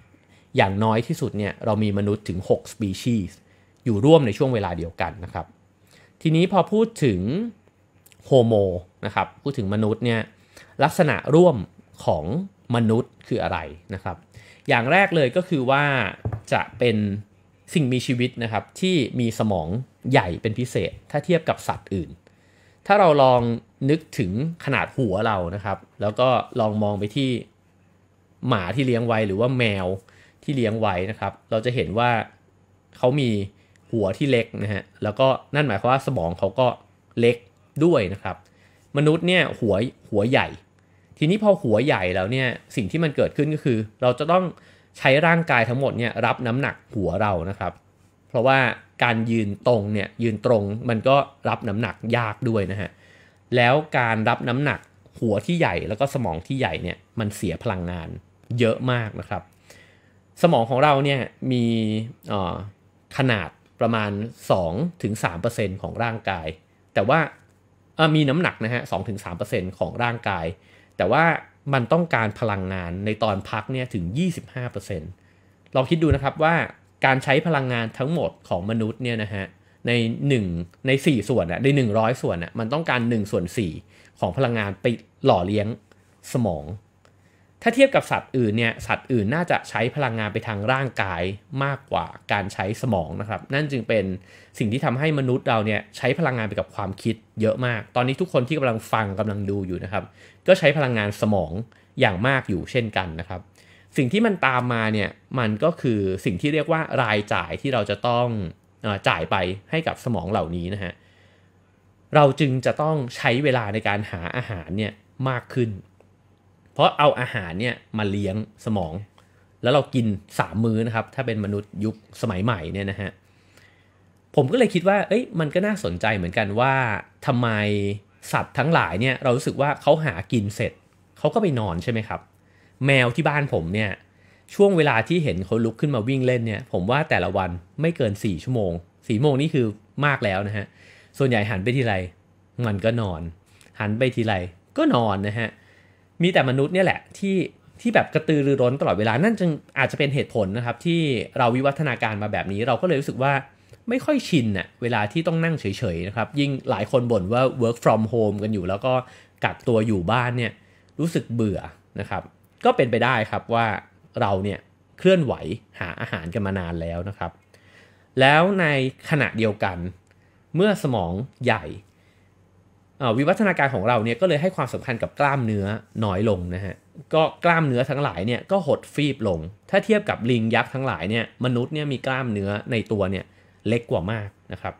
อย่างน้อยที่สุดเนี่ยเรามีมนุษย์ถึง6สปีชีส์อยู่ร่วมในช่วงเวลาเดียวกันนะครับ ทีนี้พอพูดถึงโฮโมนะครับ พูดถึงมนุษย์เนี่ยลักษณะร่วมของมนุษย์คืออะไรนะครับ อย่างแรกเลยก็คือว่าจะเป็นสิ่งมีชีวิตนะครับ ที่มีสมองใหญ่เป็นพิเศษ ถ้าเทียบกับสัตว์อื่น ถ้าเราลองนึกถึงขนาดหัวเรานะครับ แล้วก็ลองมองไปที่หมาที่เลี้ยงไว้ หรือว่าแมวที่เลี้ยงไว้นะครับ เราจะเห็นว่าเขามีหัวที่เล็กนะฮะ แล้วก็นั่นหมายความว่าสมองเขาก็เล็กด้วยนะครับ มนุษย์เนี่ยหัวหัวใหญ่ทีนี้พอหัวใหญ่แล้วเนี่ย สิ่งที่มันเกิดขึ้นก็คือ เราจะต้องใช้ร่างกายทั้งหมดเนี่ย รับน้ำหนักหัวเรานะครับ เพราะว่าการยืนตรงเนี่ยยืนตรงมันก็รับน้ำหนักยากด้วยนะฮะแล้วการรับน้ำหนักหัวที่ใหญ่แล้วก็สมองที่ใหญ่เนี่ยมันเสียพลังงานเยอะมากนะครับ สมองของเราเนี่ยมีขนาดประมาณ2-3%ของร่างกาย แต่ว่ามีน้ำหนักนะฮะ2-3%ของร่างกายแต่ว่ามันต้องการพลังงานในตอนพักเนี่ยถึง 25%ลองคิดดูนะครับว่าการใช้พลังงานทั้งหมดของมนุษย์เนี่ยนะฮะใน1ใน4 ส่วนอะใน 100 ส่วนอะมันต้องการ1ส่วน4ของพลังงานไปหล่อเลี้ยงสมอง ถ้าเทียบกับสัตว์อื่นเนี่ยสัตว์อื่นน่าจะใช้พลังงานไปทางร่างกายมากกว่าการใช้สมองนะครับ นั่นจึงเป็นสิ่งที่ทำให้มนุษย์เราเนี่ยใช้พลังงานไปกับความคิดเยอะมาก ตอนนี้ทุกคนที่กำลังฟังกำลังดูอยู่นะครับก็ใช้พลังงานสมองอย่างมากอยู่เช่นกันนะครับ สิ่งที่มันตามมาเนี่ยมันก็คือสิ่งที่เรียกว่ารายจ่ายที่เราจะต้องอจ่ายไปให้กับสมองเหล่านี้นะฮะเราจึงจะต้องใช้เวลาในการหาอาหารเนี่ยมากขึ้น เพราะเอาอาหารเนี่ยมาเลี้ยงสมอง แล้วเรากิน3มื้อนะครับถ้าเป็นมนุษย์ยุคสมัยใหม่เนี่ยนะฮะผมก็เลยคิดว่าเอ้ยมันก็น่าสนใจเหมือนกันว่าทำไมสัตว์ทั้งหลายเนี่ยเรารู้สึกว่าเขาหากินเสร็จเขาก็ไปนอนใช่ไหมครับ แมวที่บ้านผมเนี่ย ช่วงเวลาที่เห็นเขาลุกขึ้นมาวิ่งเล่นเนี่ย ผมว่าแต่ละวันไม่เกิน 4 ชั่วโมง4ี่โมงนี่คือมากแล้วนะฮะ ส่วนใหญ่หันไปทีไร มันก็นอน หันไปทีไร ก็นอนนะฮะ มีแต่มนุษย์เนี่ยแหละ ที่ที่แบบกระตือรือร้นตลอดเวลานั่นจึงอาจจะเป็นเหตุผลนะครับที่เราวิวัฒนาการมาแบบนี้เราก็เลยรู้สึกว่าไม่ค่อยชินเน่ะเวลาที่ต้องนั่งเฉยๆนะครับยิ่งหลายคนบ่นว่า work from home กันอยู่แล้วก็กักตัวอยู่บ้านเนี่ยรู้สึกเบื่อนะครับ ก็เป็นไปได้ครับว่าเราเนี่ยเคลื่อนไหวหาอาหารกันมานานแล้วนะครับ แล้วในขณะเดียวกันเมื่อสมองใหญ่ วิวัฒนาการของเราเนี่ยก็เลยให้ความสำคัญกับกล้ามเนื้อน้อยลงนะฮะก็กล้ามเนื้อทั้งหลายเนี่ยก็หดฟีบลง ถ้าเทียบกับลิงยักษ์ทั้งหลายเนี่ยมนุษย์เนี่ยมีกล้ามเนื้อในตัวเนี่ยเล็กกว่ามากนะครับ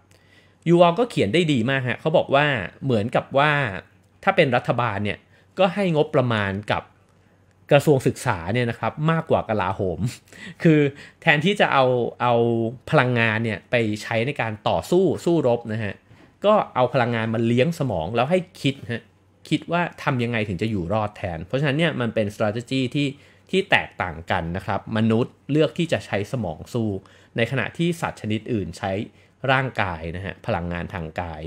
ยูวอลก็เขียนได้ดีมากฮะเขาบอกว่าเหมือนกับว่าถ้าเป็นรัฐบาลเนี่ย ก็ให้งบประมาณกับกระทรวงศึกษาเนี่ยนะครับมากกว่ากลาโหม คือแทนที่จะเอาเอาพลังงานเนี่ยไปใช้ในการต่อสู้สู้รบนะฮะก็เอาพลังงานมาเลี้ยงสมอง แล้วให้คิดฮะคิดว่าทำยังไงถึงจะอยู่รอดแทน เพราะฉะนั้นเนี่ยมันเป็น strategy ที่ที่แตกต่างกันนะครับมนุษย์เลือกที่จะใช้สมองสู้ในขณะที่สัตว์ชนิดอื่นใช้ร่างกายนะฮะ พลังงานทางกาย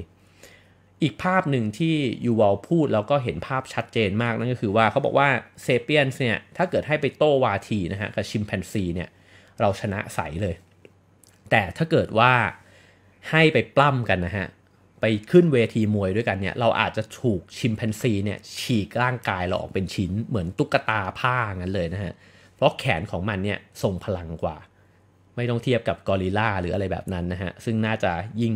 อีกภาพหนึ่งที่ยูวอลพูดแล้วก็เห็นภาพชัดเจนมากนั่นก็คือว่าเขาบอกว่าเซเปียนเนี่ยถ้าเกิดให้ไปโต้วาทีนะฮะกับชิมแปนซีเนี่ยเราชนะใสเลย แต่ถ้าเกิดว่าให้ไปปล้ำกันนะฮะ ไปขึ้นเวทีมวยด้วยกันเนี่ย เราอาจจะถูกชิมแปนซีเนี่ยฉีกร่างกายเราออกเป็นชิ้นเหมือนตุ๊กตาผ้างั้นเลยนะฮะเพราะแขนของมันเนี่ยทรงพลังกว่าไม่ต้องเทียบกับกอริลลาหรืออะไรแบบนั้น นะฮะซึ่งน่าจะยิ่ง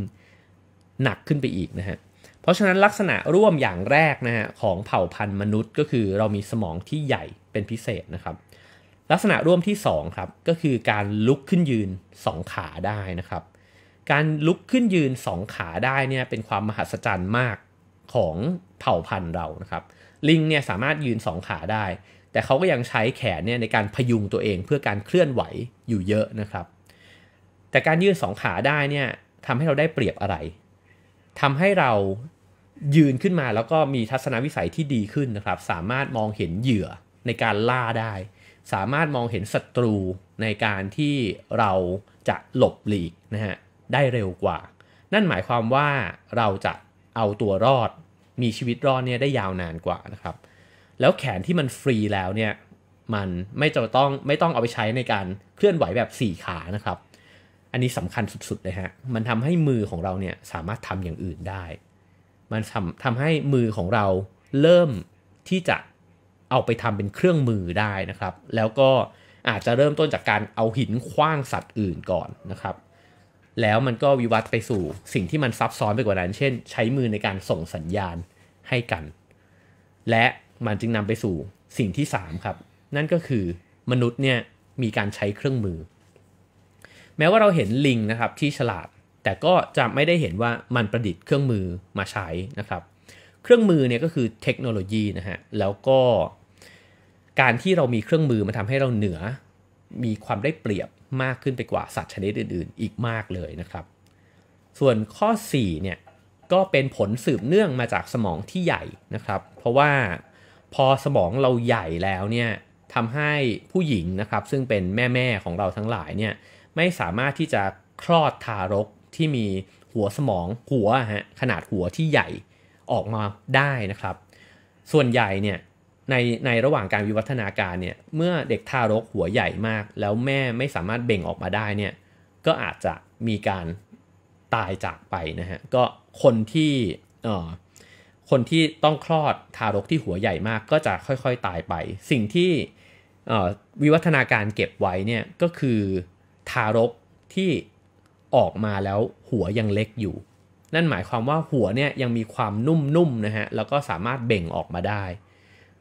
หนักขึ้นไปอีกนะฮะเพราะฉะนั้นลักษณะร่วมอย่างแรกนะฮะของเผ่าพันธุ์มนุษย์ก็คือเรามีสมองที่ใหญ่เป็นพิเศษนะครับ ลักษณะร่วมที่2ครับก็คือการลุกขึ้นยืน 2 ขาได้นะครับ การลุกขึ้นยืน 2 ขาได้เนี่ย เป็นความมหัศจรรย์มากของเผ่าพันธุ์เรานะครับ ลิงเนี่ยสามารถยืน 2 ขาได้ แต่เขาก็ยังใช้แขนเนี่ยในการพยุงตัวเอง เพื่อการเคลื่อนไหวอยู่เยอะนะครับแต่การยืดสองขาได้เนี่ยทำให้เราได้เปรียบอะไร ทำให้เรายืนขึ้นมาแล้วก็มีทัศนวิสัยที่ดีขึ้นนะครับ สามารถมองเห็นเหยื่อในการล่าได้ สามารถมองเห็นศัตรูในการที่เราจะหลบหลีกนะฮะได้เร็วกว่า นั่นหมายความว่าเราจะเอาตัวรอด มีชีวิตรอดเนี่ยได้ยาวนานกว่านะครับ แล้วแขนที่มันฟรีแล้วเนี่ยมันไม่จะต้องไม่ต้องเอาไปใช้ในการเคลื่อนไหวแบบ4ขานะครับอันนี้สำคัญสุดๆเลยฮะ มันทำให้มือของเราเนี่ยสามารถทำอย่างอื่นได้ มันทำทำให้มือของเราเริ่มที่จะเอาไปทำเป็นเครื่องมือได้นะครับ แล้วก็อาจจะเริ่มต้นจากการเอาหินคว้างสัตว์อื่นก่อนนะครับ แล้วมันก็วิวัฒน์ไปสู่ สิ่งที่มันซับซ้อนไปกว่านั้น เช่นใช้มือในการส่งสัญญาณให้กัน และมันจึงนำไปสู่สิ่งที่3ครับ นั่นก็คือมนุษย์เนี่ยมีการใช้เครื่องมือแม้ว่าเราเห็นลิงนะครับที่ฉลาด แต่ก็จะไม่ได้เห็นว่ามันประดิษฐ์เครื่องมือมาใช้นะครับเครื่องมือเนี่ยก็คือเทคโนโลยีนะฮะแล้วก็การที่เรามีเครื่องมือมันทำให้เราเหนือ มีความได้เปรียบมากขึ้นไปกว่าสัตว์ชนิดอื่นๆ อีกมากเลยนะครับส่วนข้อ4เนี่ยก็เป็นผลสืบเนื่องมาจากสมองที่ใหญ่นะครับ เพราะว่าพอสมองเราใหญ่แล้วเนี่ยทำให้ผู้หญิงนะครับ ซึ่งเป็นแม่แม่ของเราทั้งหลายเนี่ยไม่สามารถที่จะคลอดทารกที่มีหัวสมองหัวฮะขนาดหัวที่ใหญ่ออกมาได้นะครับ ส่วนใหญ่เนี่ยในในระหว่างการวิวัฒนาการเนี่ยเมื่อเด็กทารกหัวใหญ่มาก แล้วแม่ไม่สามารถเบ่งออกมาได้เนี่ยก็อาจจะมีการตายจากไปนะฮะก็คนที่เอ่อคนที่ต้องคลอดทารกที่หัวใหญ่มากก็จะค่อย ๆ ตายไป สิ่งที่วิวัฒนาการเก็บไว้เนี่ยก็คือทารกที่ออกมาแล้วหัวยังเล็กอยู่ นั่นหมายความว่าหัวเนี่ยยังมีความนุ่มๆนะฮะ แล้วก็สามารถเบ่งออกมาได้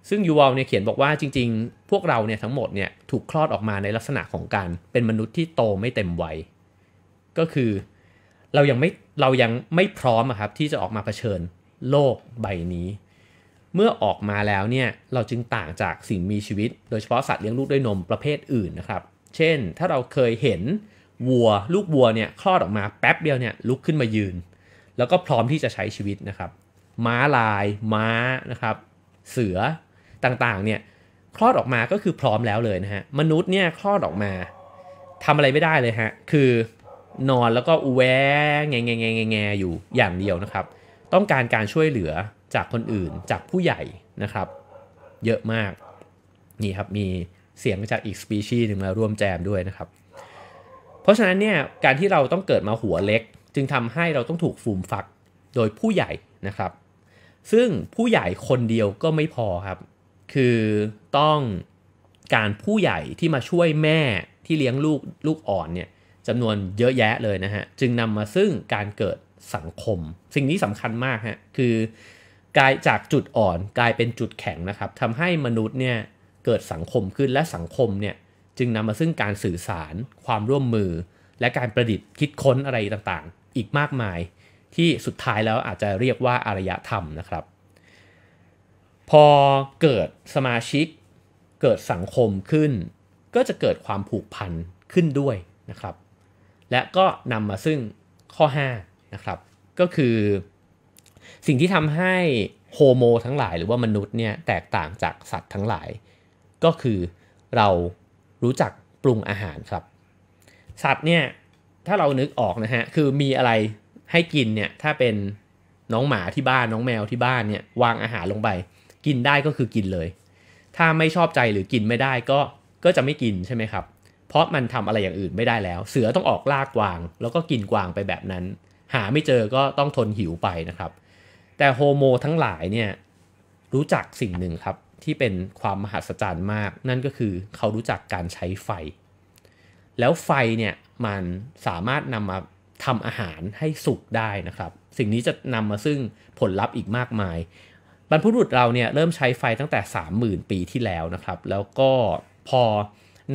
ซึ่งยูวอลเนี่ยเขียนบอกว่าจริงๆ พวกเราเนี่ยทั้งหมดเนี่ยถูกคลอดออกมาในลักษณะของการ เป็นมนุษย์ที่โตไม่เต็มวัยก็คือเรายังไม่เรายังไม่พร้อมครับที่จะออกมาเผชิญโลกใบนี้ เมื่อออกมาแล้วเนี่ย เราจึงต่างจากสิ่งมีชีวิต โดยเฉพาะสัตว์เลี้ยงลูกด้วยนมประเภทอื่นนะครับเช่นถ้าเราเคยเห็นวัวลูกวัวเนี่ยคลอดออกมาแป๊บเดียวเนี่ยลุกขึ้นมายืน แล้วก็พร้อมที่จะใช้ชีวิตนะครับ ม้าลายม้านะครับ เสือต่างๆเนี่ยคลอดออกมาก็คือพร้อมแล้วเลยนะฮะมนุษย์เนี่ยคลอดออกมาทำอะไรไม่ได้เลยฮะคือนอนแล้วก็อแวงแงแงแงแงอยู่อย่างเดียวนะครับ ต้องการการช่วยเหลือจากคนอื่นจากผู้ใหญ่นะครับ เยอะมากนี่ครับมีเสียงมาจากอีกสปีชีส์หนึ่งมาร่วมแจมด้วยนะครับ เพราะฉะนั้นเนี่ยการที่เราต้องเกิดมาหัวเล็ก จึงทำให้เราต้องถูกฟูมฟักโดยผู้ใหญ่นะครับ ซึ่งผู้ใหญ่คนเดียวก็ไม่พอครับ คือต้องการผู้ใหญ่ที่มาช่วยแม่ที่เลี้ยงลูกลูกอ่อนเนี่ยจำนวนเยอะแยะเลยนะฮะ จึงนำมาซึ่งการเกิดสังคม สิ่งนี้สำคัญมากฮะคือกลายจากจุดอ่อนกลายเป็นจุดแข็งนะครับทำให้มนุษย์เนี่ยเกิดสังคมขึ้นและสังคมเนี่ยจึงนำมาซึ่งการสื่อสาร ความร่วมมือ และการประดิษฐ์คิดค้นอะไรต่างๆ อีกมากมายที่สุดท้ายแล้วอาจจะเรียกว่าอารยธรรมนะครับ พอเกิดสมาชิก เกิดสังคมขึ้น ก็จะเกิดความผูกพันขึ้นด้วยนะครับและก็นำมาซึ่งข้อ5นะครับก็คือสิ่งที่ทำให้โฮโมทั้งหลาย หรือว่ามนุษย์เนี่ยแตกต่างจากสัตว์ทั้งหลายก็คือเรารู้จักปรุงอาหารครับ สัตว์เนี่ยถ้าเรานึกออกนะฮะคือมีอะไรให้กินเนี่ย ถ้าเป็นน้องหมาที่บ้านน้องแมวที่บ้านเนี่ยวางอาหารลงไปกินได้ก็คือกินเลย ถ้าไม่ชอบใจหรือกินไม่ได้ก็ก็จะไม่กินใช่ไหมครับ เพราะมันทำอะไรอย่างอื่นไม่ได้แล้ว เสือต้องออกลากกวาง แล้วก็กินกวางไปแบบนั้น หาไม่เจอก็ต้องทนหิวไปนะครับ แต่โฮโม ทั้งหลายเนี่ยรู้จักสิ่งหนึ่งครับที่เป็นความมหัศจรรย์มาก นั่นก็คือเขารู้จักการใช้ไฟ แล้วไฟเนี่ยมันสามารถนำมาทำอาหารให้สุกได้นะครับ สิ่งนี้จะนำมาซึ่งผลลัพธ์อีกมากมายบรรพบุรุษเราเนี่ยเริ่มใช้ไฟตั้งแต่ 30,000ปีที่แล้วนะครับ แล้วก็พอ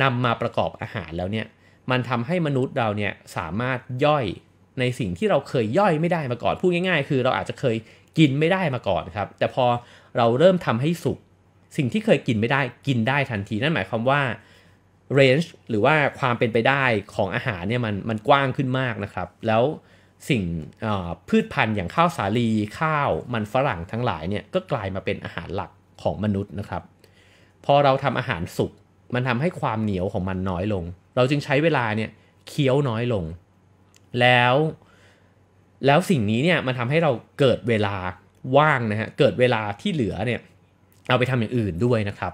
นำมาประกอบอาหารแล้วเนี่ย มันทำให้มนุษย์เราเนี่ยสามารถย่อยในสิ่งที่เราเคยย่อยไม่ได้มาก่อน พูดง่ายๆ คือ เราอาจจะเคยกินไม่ได้มาก่อนครับ แต่พอเราเริ่มทำให้สุกสิ่งที่เคยกินไม่ได้กินได้ทันที นั่นหมายความว่าเรนจ์หรือว่าความเป็นไปได้ของอาหารเนี่ยมันมันกว้างขึ้นมากนะครับ แล้วสิ่งพืชพันธุ์อย่างข้าวสาลีข้าวมันฝรั่งทั้งหลายเนี่ยก็กลายมาเป็นอาหารหลักของมนุษย์นะครับพอเราทำอาหารสุกมันทำให้ความเหนียวของมันน้อยลง เราจึงใช้เวลาเนี่ยเคี้ยวน้อยลงแล้วแล้วสิ่งนี้เนี่ยมันทำให้เราเกิดเวลาว่างนะฮะเกิดเวลาที่เหลือเนี่ยเอาไปทำอย่างอื่นด้วยนะครับ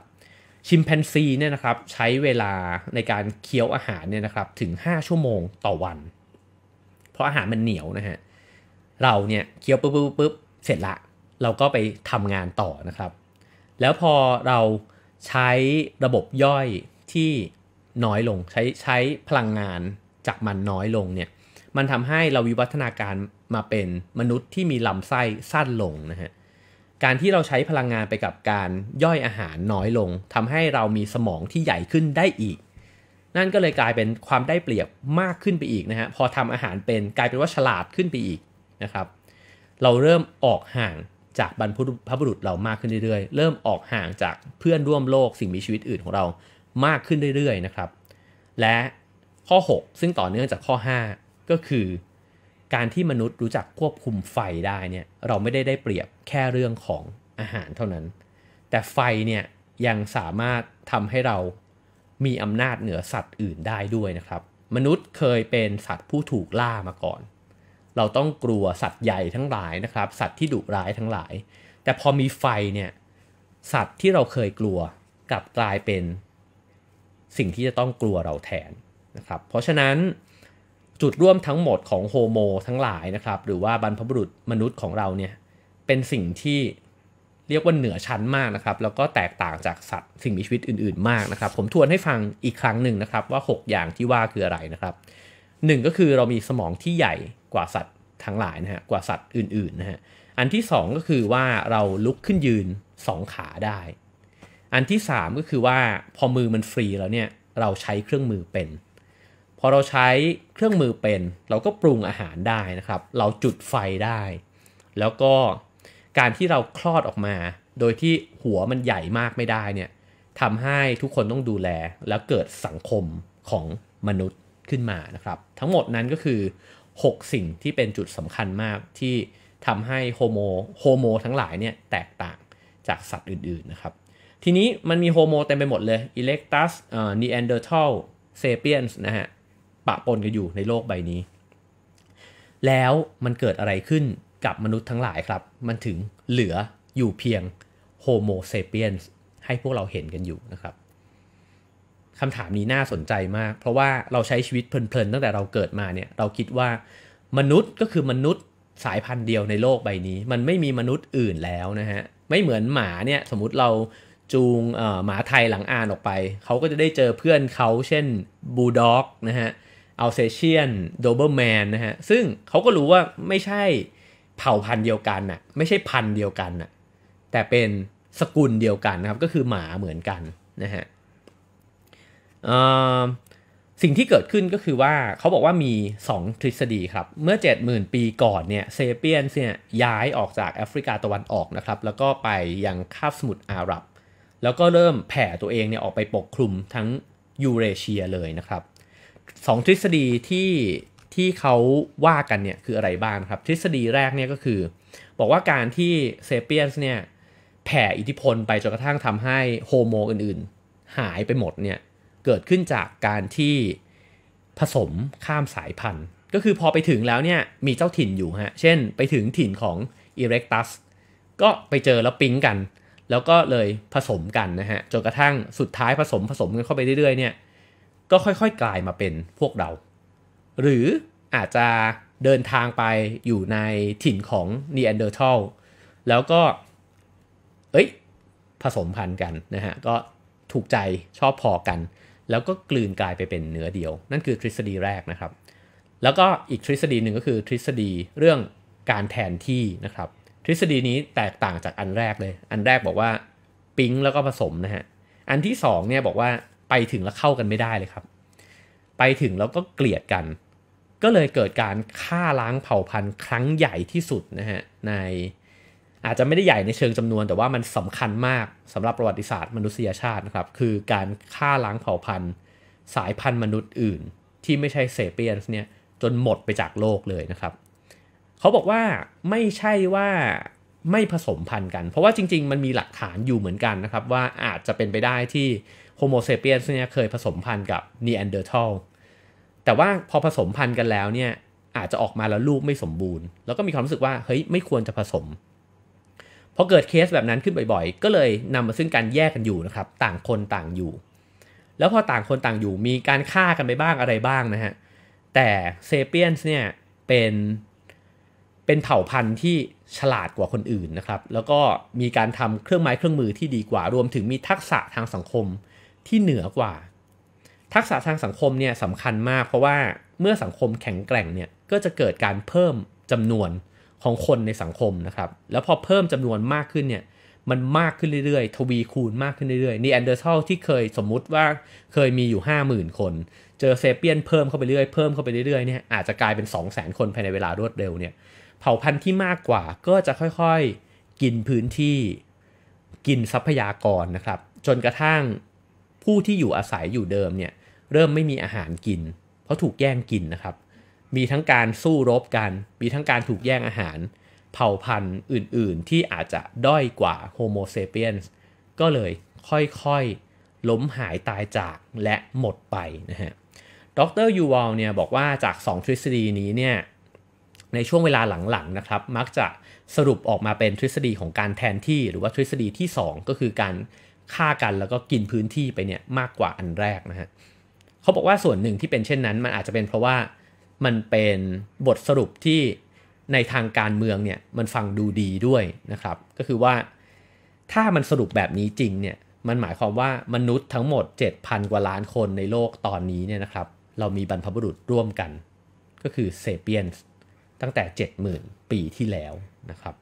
ชิมแปนซีเนี่ยนะครับใช้เวลาในการเคี้ยวอาหารเนี่ยนะครับถึง 5 ชั่วโมงต่อวัน เพราะอาหารมันเหนียวนะฮะเราเนี่ย เคี้ยวปุ๊บปุ๊บปุ๊บเสร็จละ เราก็ไปทำงานต่อนะครับ แล้วพอเราใช้ระบบย่อยที่น้อยลงใช้ใช้พลังงานจากมันน้อยลงเนี่ยมันทำให้เราวิวัฒนาการมาเป็นมนุษย์ที่มีลำไส้สั้นลงนะฮะการที่เราใช้พลังงานไปกับการย่อยอาหารน้อยลง ทำให้เรามีสมองที่ใหญ่ขึ้นได้อีก นั่นก็เลยกลายเป็นความได้เปรียบมากขึ้นไปอีกนะฮะพอทำอาหารเป็นกลายเป็นว่าฉลาดขึ้นไปอีกนะครับ เราเริ่มออกห่างจากบรรพบุรุษเรามากขึ้นเรื่อยๆ เริ่มออกห่างจากเพื่อนร่วมโลกสิ่งมีชีวิตอื่นของเรามากขึ้นเรื่อยๆ นะครับ และข้อ 6 ซึ่งต่อเนื่องจากข้อ5ก็คือการที่มนุษย์รู้จักควบคุมไฟได้เนี่ยเราไม่ได้ได้เปรียบแค่เรื่องของอาหารเท่านั้น แต่ไฟเนี่ยยังสามารถทำให้เรามีอำนาจเหนือสัตว์อื่นได้ด้วยนะครับ มนุษย์เคยเป็นสัตว์ผู้ถูกล่ามาก่อน เราต้องกลัวสัตว์ใหญ่ทั้งหลายนะครับสัตว์ที่ดุร้ายทั้งหลาย แต่พอมีไฟเนี่ยสัตว์ที่เราเคยกลัวกลับกลายเป็นสิ่งที่จะต้องกลัวเราแทนนะครับ เพราะฉะนั้นจุดร่วมทั้งหมดของโฮโมทั้งหลายนะครับหรือว่าบรรพบุรุษมนุษย์ของเราเนี่ยเป็นสิ่งที่เรียกว่าเหนือชั้นมากนะครับแล้วก็แตกต่างจากสัตว์สิ่งมีชีวิตอื่นๆมากนะครับผมทวนให้ฟังอีกครั้งหนึ่งนะครับว่า 6 อย่างที่ว่าคืออะไรนะครับหนึ่งก็คือเรามีสมองที่ใหญ่กว่าสัตว์ทั้งหลายนะฮะกว่าสัตว์อื่นๆนะฮะอันที่ 2 ก็คือว่าเราลุกขึ้นยืน 2 ขาได้ อันที่ 3 ก็คือว่าพอมือมันฟรีแล้วเนี่ยเราใช้เครื่องมือเป็นพอเราใช้เครื่องมือเป็น เราก็ปรุงอาหารได้นะครับเราจุดไฟได้ แล้วก็การที่เราคลอดออกมา โดยที่หัวมันใหญ่มากไม่ได้เนี่ยทำให้ทุกคนต้องดูแลและเกิดสังคมของมนุษย์ขึ้นมานะครับทั้งหมดนั้นก็คือ 6 สิ่งที่เป็นจุดสำคัญมากที่ทำให้โฮโมโฮโมทั้งหลายเนี่ยแตกต่างจากสัตว์อื่นๆนะครับทีนี้มันมีโฮโมเต็มไปหมดเลยอิเล็กตัสเอ่อนีแอนเดอร์ทัลเซเปียนส์นะฮะปะปนกันอยู่ในโลกใบนี้ แล้วมันเกิดอะไรขึ้นกับมนุษย์ทั้งหลายครับ มันถึงเหลืออยู่เพียงโฮโมเซเปียนให้พวกเราเห็นกันอยู่นะครับคำถามนี้น่าสนใจมาก เพราะว่าเราใช้ชีวิตเพลินๆตั้งแต่เราเกิดมาเนี่ย เราคิดว่ามนุษย์ก็คือมนุษย์สายพันธุ์เดียวในโลกใบนี้ มันไม่มีมนุษย์อื่นแล้วนะฮะ ไม่เหมือนหมาเนี่ย สมมติเราจูงหมาไทยหลังอ่านออกไป เขาก็จะได้เจอเพื่อนเขาเช่นบูลด็อกนะฮะอัลเซเชียนโดเบอร์แมนนะฮะซึ่งเขาก็รู้ว่าไม่ใช่เผ่าพันธุ์เดียวกันน่ะไม่ใช่พันธุ์เดียวกันน่ะแต่เป็นสกุลเดียวกันนะครับก็คือหมาเหมือนกันนะฮะสิ่งที่เกิดขึ้นก็คือว่าเขาบอกว่ามี 2 ทฤษฎีครับ เมื่อ 70,000 ปีก่อนเนี่ยเซเปียนเนี่ยย้ายออกจากแอฟริกาตะวันออกนะครับแล้วก็ไปยังคาบสมุทรอาหรับ แล้วก็เริ่มแผ่ตัวเองเนี่ยออกไปปกคลุมทั้งยูเรเชียเลยนะครับสองทฤษฎีที่ที่เขาว่ากันเนี่ยคืออะไรบ้างครับทฤษฎีแรกเนี่ยก็คือ บอกว่าการที่เซเปียนส์เนี่ยแผ่อิทธิพลไปจนกระทั่งทำให้โฮโมอื่นๆ หายไปหมดเนี่ยเกิดขึ้นจากการที่ผสมข้ามสายพันธุ์ ก็คือพอไปถึงแล้วเนี่ยมีเจ้าถิ่นอยู่ฮะเช่นไปถึงถิ่นของอีเร็กตัสก็ไปเจอแล้วปิ๊งกัน แล้วก็เลยผสมกันนะฮะจนกระทั่งสุดท้ายผสมผสมกันเข้าไปเรื่อยๆเนี่ยก็ค่อยๆกลายมาเป็นพวกเรา หรืออาจจะเดินทางไปอยู่ในถิ่นของนีแอนเดอร์ทัลแล้วก็เอ้ยผสมพันธุ์กันนะฮะก็ถูกใจชอบพอกัน แล้วก็กลืนกลายไปเป็นเนื้อเดียว นั่นคือทฤษฎีแรกนะครับ แล้วก็อีกทฤษฎีหนึ่งก็คือทฤษฎีเรื่องการแทนที่นะครับทฤษฎีนี้แตกต่างจากอันแรกเลย อันแรกบอกว่าปิ๊งแล้วก็ผสมนะฮะอันที่2เนี่ยบอกว่าไปถึงแล้วเข้ากันไม่ได้เลยครับ ไปถึงแล้วก็เกลียดกัน ก็เลยเกิดการฆ่าล้างเผ่าพันธุ์ ครั้งใหญ่ที่สุดนะฮะ ในอาจจะไม่ได้ใหญ่ในเชิงจำนวน แต่ว่ามันสำคัญมากสำหรับประวัติศาสตร์มนุษยชาตินะครับ คือการฆ่าล้างเผ่าพันธุ์ สายพันธุ์มนุษย์อื่น ที่ไม่ใช่เซเปียนส์เนี่ยจนหมดไปจากโลกเลยนะครับ เขาบอกว่าไม่ใช่ว่าไม่ผสมพันธุ์กัน เพราะว่าจริงๆมันมีหลักฐานอยู่เหมือนกันนะครับว่าอาจจะเป็นไปได้ที่โฮโมเซเปียนเนี่ยเคยผสมพันธุ์กับนีแอนเดอร์ทัล แต่ว่าพอผสมพันธุ์กันแล้วเนี่ยอาจจะออกมาแล้วลูกไม่สมบูรณ์ แล้วก็มีความรู้สึกว่าเฮ้ยไม่ควรจะผสม พอเกิดเคสแบบนั้นขึ้นบ่อยๆ ก็เลยนำมาซึ่งการแยกกันอยู่นะครับ ต่างคนต่างอยู่ แล้วพอต่างคนต่างอยู่มีการฆ่ากันไปบ้างอะไรบ้างนะฮะ แต่เซเปียนเนี่ย เป็น เป็นเผ่าพันธุ์ที่ฉลาดกว่าคนอื่นนะครับ แล้วก็มีการทำเครื่องไม้เครื่องมือที่ดีกว่ารวมถึงมีทักษะทางสังคมที่เหนือกว่า ทักษะทางสังคมเนี่ยสำคัญมากเพราะว่าเมื่อสังคมแข็งแกร่งเนี่ยก็จะเกิดการเพิ่มจำนวนของคนในสังคมนะครับ แล้วพอเพิ่มจำนวนมากขึ้นเนี่ยมันมากขึ้นเรื่อยๆทวีคูณมากขึ้นเรื่อยๆ นี่แอนเดอร์ทัลที่เคยสมมุติว่าเคยมีอยู่ 50,000 คนเจอเซเปียน เพิ่มเข้าไปเรื่อยเพิ่มเข้าไปเรื่อยๆเนี่ยอาจจะกลายเป็น200,000 คนภายในเวลารวดเร็วเนี่ยเผ่าพันธุ์ที่มากกว่าก็จะค่อยๆกินพื้นที่กินทรัพยากรนะครับ จนกระทั่งผู้ที่อยู่อาศัยอยู่เดิมเนี่ยเริ่มไม่มีอาหารกิน เพราะถูกแย่งกินนะครับ มีทั้งการสู้รบกัน มีทั้งการถูกแย่งอาหารเผ่าพันธุ์อื่นๆ ที่อาจจะด้อยกว่าโฮโมเซเปียนก็เลยค่อย ๆ ล้มหายตายจากและหมดไปนะฮะดรยูวอลเนี่ยบอกว่าจาก 2ทฤษฎีนี้เนี่ยในช่วงเวลาหลัง ๆ นะครับ มักจะสรุปออกมาเป็นทฤษฎีของการแทนที่หรือว่าทฤษฎีที่ 2 ก็คือการฆ่ากันแล้วก็กินพื้นที่ไปเนี่ยมากกว่าอันแรกนะฮะเขาบอกว่าส่วนหนึ่งที่เป็นเช่นนั้นมันอาจจะเป็นเพราะว่ามันเป็นบทสรุปที่ในทางการเมืองเนี่ยมันฟังดูดีด้วยนะครับก็คือว่าถ้ามันสรุปแบบนี้จริงเนี่ยมันหมายความว่ามนุษย์ทั้งหมด 7,000กว่าล้านคนในโลกตอนนี้เนี่ยนะครับ เรามีบรรพบุรุษร่วมกัน ก็คือเซเปียนตั้งแต่70,000ปีที่แล้วนะครับ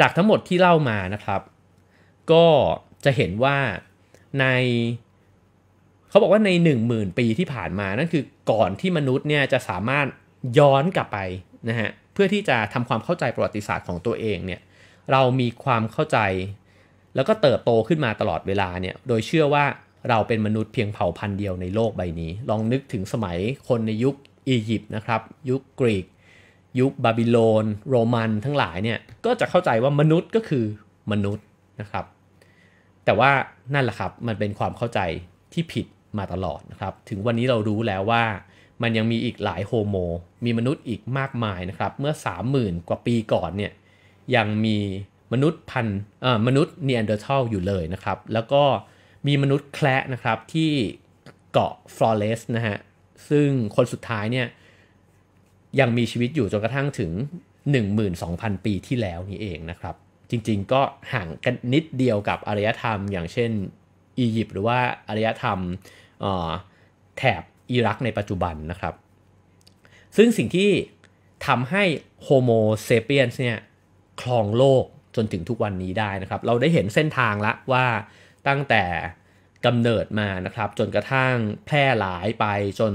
จากทั้งหมดที่เล่ามานะครับก็จะเห็นว่าในเขาบอกว่าใน1 0,000 ปีที่ผ่านมา นั่นคือก่อนที่มนุษย์เนี่ยจะสามารถย้อนกลับไปนะฮะ เพื่อที่จะทำความเข้าใจประวัติศาสตร์ของตัวเองเนี่ย เรามีความเข้าใจแล้วก็เติบโตขึ้นมาตลอดเวลาเนี่ย โดยเชื่อว่าเราเป็นมนุษย์เพียงเผ่าพันธุ์เดียวในโลกใบนี้ ลองนึกถึงสมัยคนในยุคอียิปต์นะครับ ยุคกรีก ยุคบาบิโลน โรมันทั้งหลายเนี่ย ก็จะเข้าใจว่ามนุษย์ก็คือมนุษย์นะครับ แต่ว่านั่นแหละครับมันเป็นความเข้าใจที่ผิดมาตลอดนะครับ ถึงวันนี้เรารู้แล้วว่ามันยังมีอีกหลายโฮโมมีมนุษย์อีกมากมายนะครับ เมื่อ 30,000 กว่าปีก่อนเนี่ย ยังมีมนุษย์พันเอ่อมนุษย์เนแอนเดอร์ทัลอยู่เลยนะครับ แล้วก็มีมนุษย์แคละนะครับ ที่เกาะฟลอเรสนะฮะ ซึ่งคนสุดท้ายเนี่ย ยังมีชีวิตอยู่จนกระทั่งถึง12,000ปีที่แล้วนี่เองนะครับจริงๆก็ห่างกันนิดเดียวกับอารยธรรมอย่างเช่นอียิปต์หรือว่าอารยธรรมแถบอิรักในปัจจุบันนะครับ ซึ่งสิ่งที่ทำให้โฮโมเซเปียนเนี่ยครองโลกจนถึงทุกวันนี้ได้นะครับ เราได้เห็นเส้นทางละว่าตั้งแต่กำเนิดมานะครับ จนกระทั่งแพร่หลายไปจน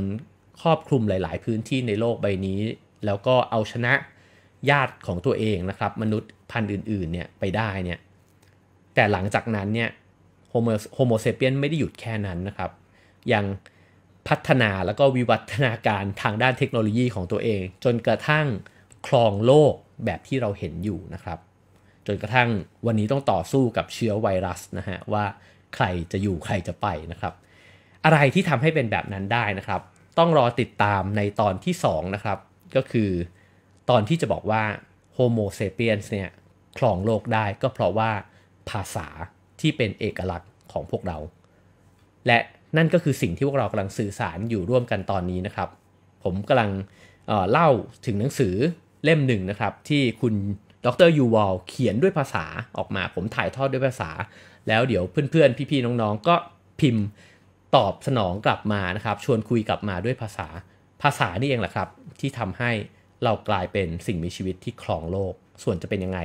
ครอบคลุมหลาย ๆ พื้นที่ในโลกใบนี้ แล้วก็เอาชนะญาติของตัวเองนะครับ มนุษย์พันธุ์อื่นๆเนี่ยไปได้เนี่ยแต่หลังจากนั้นเนี่ยโฮโมโฮโมเซเปียนไม่ได้หยุดแค่นั้นนะครับ ยังพัฒนาแล้วก็วิวัฒนาการทางด้านเทคโนโลยีของตัวเอง จนกระทั่งครองโลกแบบที่เราเห็นอยู่นะครับ จนกระทั่งวันนี้ต้องต่อสู้กับเชื้อไวรัสนะฮะว่าใครจะอยู่ใครจะไปนะครับ อะไรที่ทำให้เป็นแบบนั้นได้นะครับ ต้องรอติดตามในตอนที่2นะครับก็คือตอนที่จะบอกว่าโฮโมเซเปียนเนี่ยครองโลกได้ก็เพราะว่าภาษาที่เป็นเอกลักษณ์ของพวกเรา และนั่นก็คือสิ่งที่พวกเรากำลังสื่อสารอยู่ร่วมกันตอนนี้นะครับ ผมกำลังเเล่าถึงหนังสือเล่มหนึ่งนะครับ ที่คุณดรยูวอลเขียนด้วยภาษาออกมาผมถ่ายทอดด้วยภาษา แล้วเดี๋ยวเพื่อนๆ พี่ๆ น้องๆ ก็พิมพ์ตอบสนองกลับมานะครับ ชวนคุยกลับมาด้วยภาษาภาษานี่เองแหละครับที่ทำให้เรากลายเป็นสิ่งมีชีวิตที่ครองโลก ส่วนจะเป็นยังไง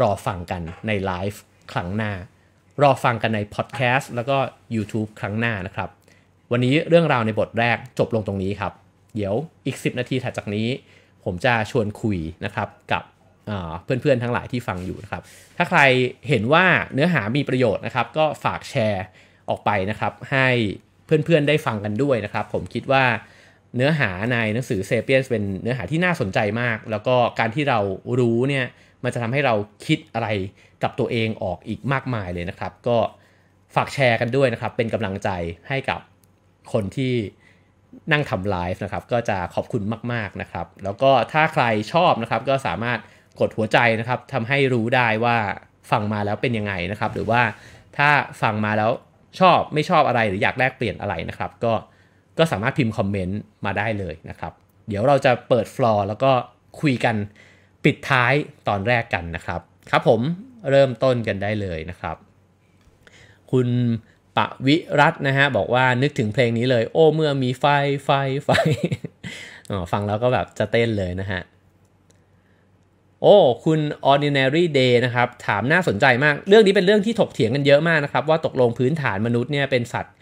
รอฟังกันในไลฟ์ครั้งหน้า รอฟังกันในพอดแคสต์แล้วก็ YouTube ครั้งหน้านะครับ วันนี้เรื่องราวในบทแรกจบลงตรงนี้ครับ เดี๋ยวอีก 10 นาทีถัดจากนี้ ผมจะชวนคุยนะครับ กับเพื่อนๆทั้งหลายที่ฟังอยู่นะครับ ถ้าใครเห็นว่าเนื้อหามีประโยชน์นะครับ ก็ฝากแชร์ออกไปนะครับ ให้เพื่อนๆได้ฟังกันด้วยนะครับ ผมคิดว่าเนื้อหาในหนังสือเซเปียนเป็นเนื้อหาที่น่าสนใจมาก แล้วก็การที่เรารู้เนี่ยมันจะทำให้เราคิดอะไรกับตัวเองออกอีกมากมายเลยนะครับ ก็ฝากแชร์กันด้วยนะครับเป็นกำลังใจให้กับคนที่นั่งทำไลฟ์นะครับ ก็จะขอบคุณมากๆนะครับ แล้วก็ถ้าใครชอบนะครับก็สามารถกดหัวใจนะครับทำให้รู้ได้ว่า ฟังมาแล้วเป็นยังไงนะครับ หรือว่าถ้าฟังมาแล้วชอบไม่ชอบอะไร หรืออยากแลกเปลี่ยนอะไรนะครับก็ก็สามารถพิมพ์คอมเมนต์มาได้เลยนะครับ เดี๋ยวเราจะเปิดฟลอร์แล้วก็คุยกันปิดท้ายตอนแรกกันนะครับ ครับผมเริ่มต้นกันได้เลยนะครับ คุณปะวิรัตนะฮะบอกว่านึกถึงเพลงนี้เลย โอ้เมื่อมีไฟไฟไฟฟังแล้วก็แบบจะเต้นเลยนะฮะโอ้คุณ ordinary day นะครับถามน่าสนใจมากเรื่องนี้เป็นเรื่องที่ถกเถียงกันเยอะมากนะครับ ว่าตกลงพื้นฐานมนุษย์เนี่ยเป็นสัตว์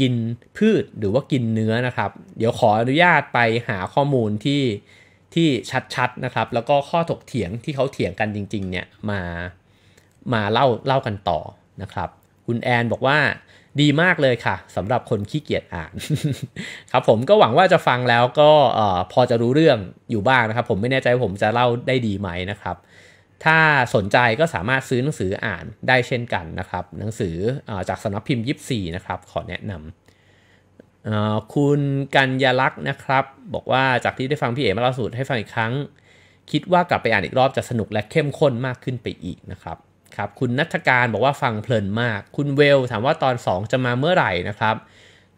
กินพืชหรือว่ากินเนื้อนะครับ เดี๋ยวขออนุญาตไปหาข้อมูลที่ที่ชัดๆนะครับ แล้วก็ข้อถกเถียงที่เขาเถียงกันจริง ๆ เนี่ย มามาเล่าเล่ากันต่อนะครับคุณแอนบอกว่า ดีมากเลยค่ะสำหรับคนขี้เกียจอ่าน ครับ ผมก็หวังว่าจะฟังแล้วก็พอจะรู้เรื่องอยู่บ้างนะครับ ผมไม่แน่ใจผมจะเล่าได้ดีไหมนะครับถ้าสนใจก็สามารถซื้อหนังสืออ่านได้เช่นกันนะครับ หนังสืออจากสำนักพิมพ์ยิปซีนะครับขอแนะนำคุณกัญญลักษ์นะครับ บอกว่าจากที่ได้ฟังพี่เอ๋มาล่าสุดให้ฟังอีกครั้ง คิดว่ากลับไปอ่านอีกรอบจะสนุกและเข้มข้นมากขึ้นไปอีกนะครับครับคุณนัทการบอกว่าฟังเพลินมาก คุณเวลถามว่าตอน2จะมาเมื่อไหร่นะครับ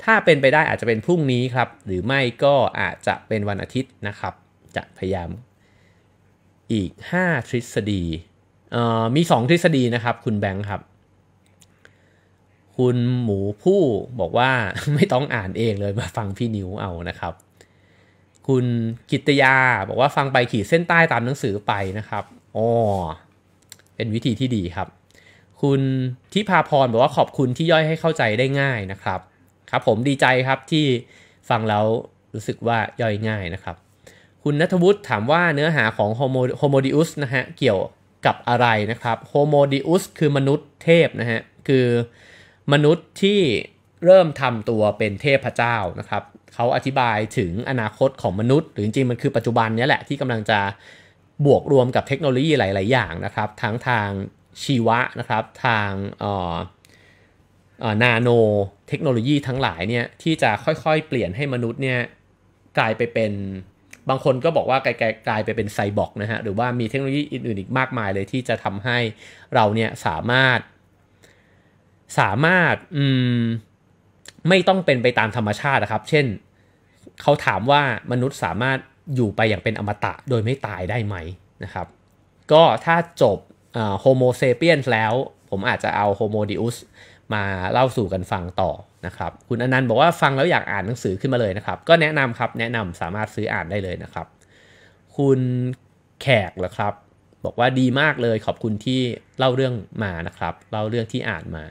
ถ้าเป็นไปได้อาจจะเป็นพรุ่งนี้ครับหรือไม่ก็อาจจะเป็นวันอาทิตย์นะครับจะพยายามอีก 5 ทฤษฎี มี 2 ทฤษฎีนะครับ คุณแบงค์ครับ คุณหมูผู้บอกว่าไม่ต้องอ่านเองเลยมาฟังพี่นิวเอานะครับ คุณกิตยาบอกว่าฟังไปขีดเส้นใต้ตามหนังสือไปนะครับ อ๋อ เป็นวิธีที่ดีครับ คุณทิพาพรบอกว่าขอบคุณที่ย่อยให้เข้าใจได้ง่ายนะครับ ครับผมดีใจครับที่ฟังแล้วรู้สึกว่าย่อยง่ายนะครับคุณนัทวุฒิถามว่าเนื้อหาของโฮโมดิอุสนะฮะเกี่ยวกับอะไรนะครับโฮโมดิอุสคือมนุษย์เทพนะฮะคือมนุษย์ที่เริ่มทำตัวเป็นเทพเจ้านะครับ เขาอธิบายถึงอนาคตของมนุษย์หรือจริงมันคือปัจจุบันนี้แหละที่กำลังจะบวกรวมกับเทคโนโลยีหลายๆอย่างนะครับทั้งทางชีวะนะครับ ทางนาโนเทคโนโลยีทั้งหลายเนี่ยที่จะค่อยๆเปลี่ยนให้มนุษย์เนี่ยกลายไปเป็นบางคนก็บอกว่ากลายกลายไปเป็นไซบอร์กนะฮะ หรือว่ามีเทคโนโลยีอื่นๆอีกมากมายเลยที่จะทำให้เราเนี่ยสามารถสามารถอืมไม่ต้องเป็นไปตามธรรมชาตินะครับ เช่นเขาถามว่ามนุษย์สามารถอยู่ไปอย่างเป็นอมตะโดยไม่ตายได้ไหมนะครับ ก็ถ้าจบโฮโมเซเปียนแล้ว ผมอาจจะเอาโฮโมดิอุสมาเล่าสู่กันฟังต่อนะครับ คุณอนันต์บอกว่าฟังแล้วอยากอ่านหนังสือขึ้นมาเลยนะครับ ก็แนะนำครับแนะนำสามารถซื้ออ่านได้เลยนะครับ คุณแขกเหรอครับ บอกว่าดีมากเลยขอบคุณที่เล่าเรื่องมานะครับ เล่าเรื่องที่อ่านมา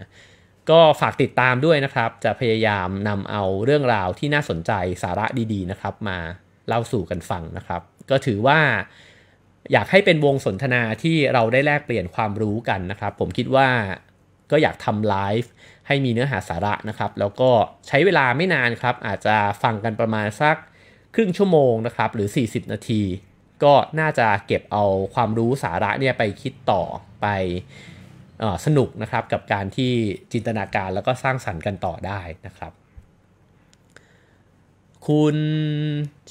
ก็ฝากติดตามด้วยนะครับ จะพยายามนำเอาเรื่องราวที่น่าสนใจสาระดี ๆ นะครับ มาเล่าสู่กันฟังนะครับ ก็ถือว่า อยากให้เป็นวงสนทนาที่เราได้แลกเปลี่ยนความรู้กันนะครับ ผมคิดว่าก็อยากทำไลฟ์ให้มีเนื้อหาสาระนะครับ แล้วก็ใช้เวลาไม่นานครับอาจจะฟังกันประมาณสักครึ่งชั่วโมงนะครับ หรือ 40 นาที ก็น่าจะเก็บเอาความรู้สาระเนี่ยไปคิดต่อไปสนุกนะครับกับการที่จินตนาการแล้วก็สร้างสรรค์กันต่อได้นะครับ คุณ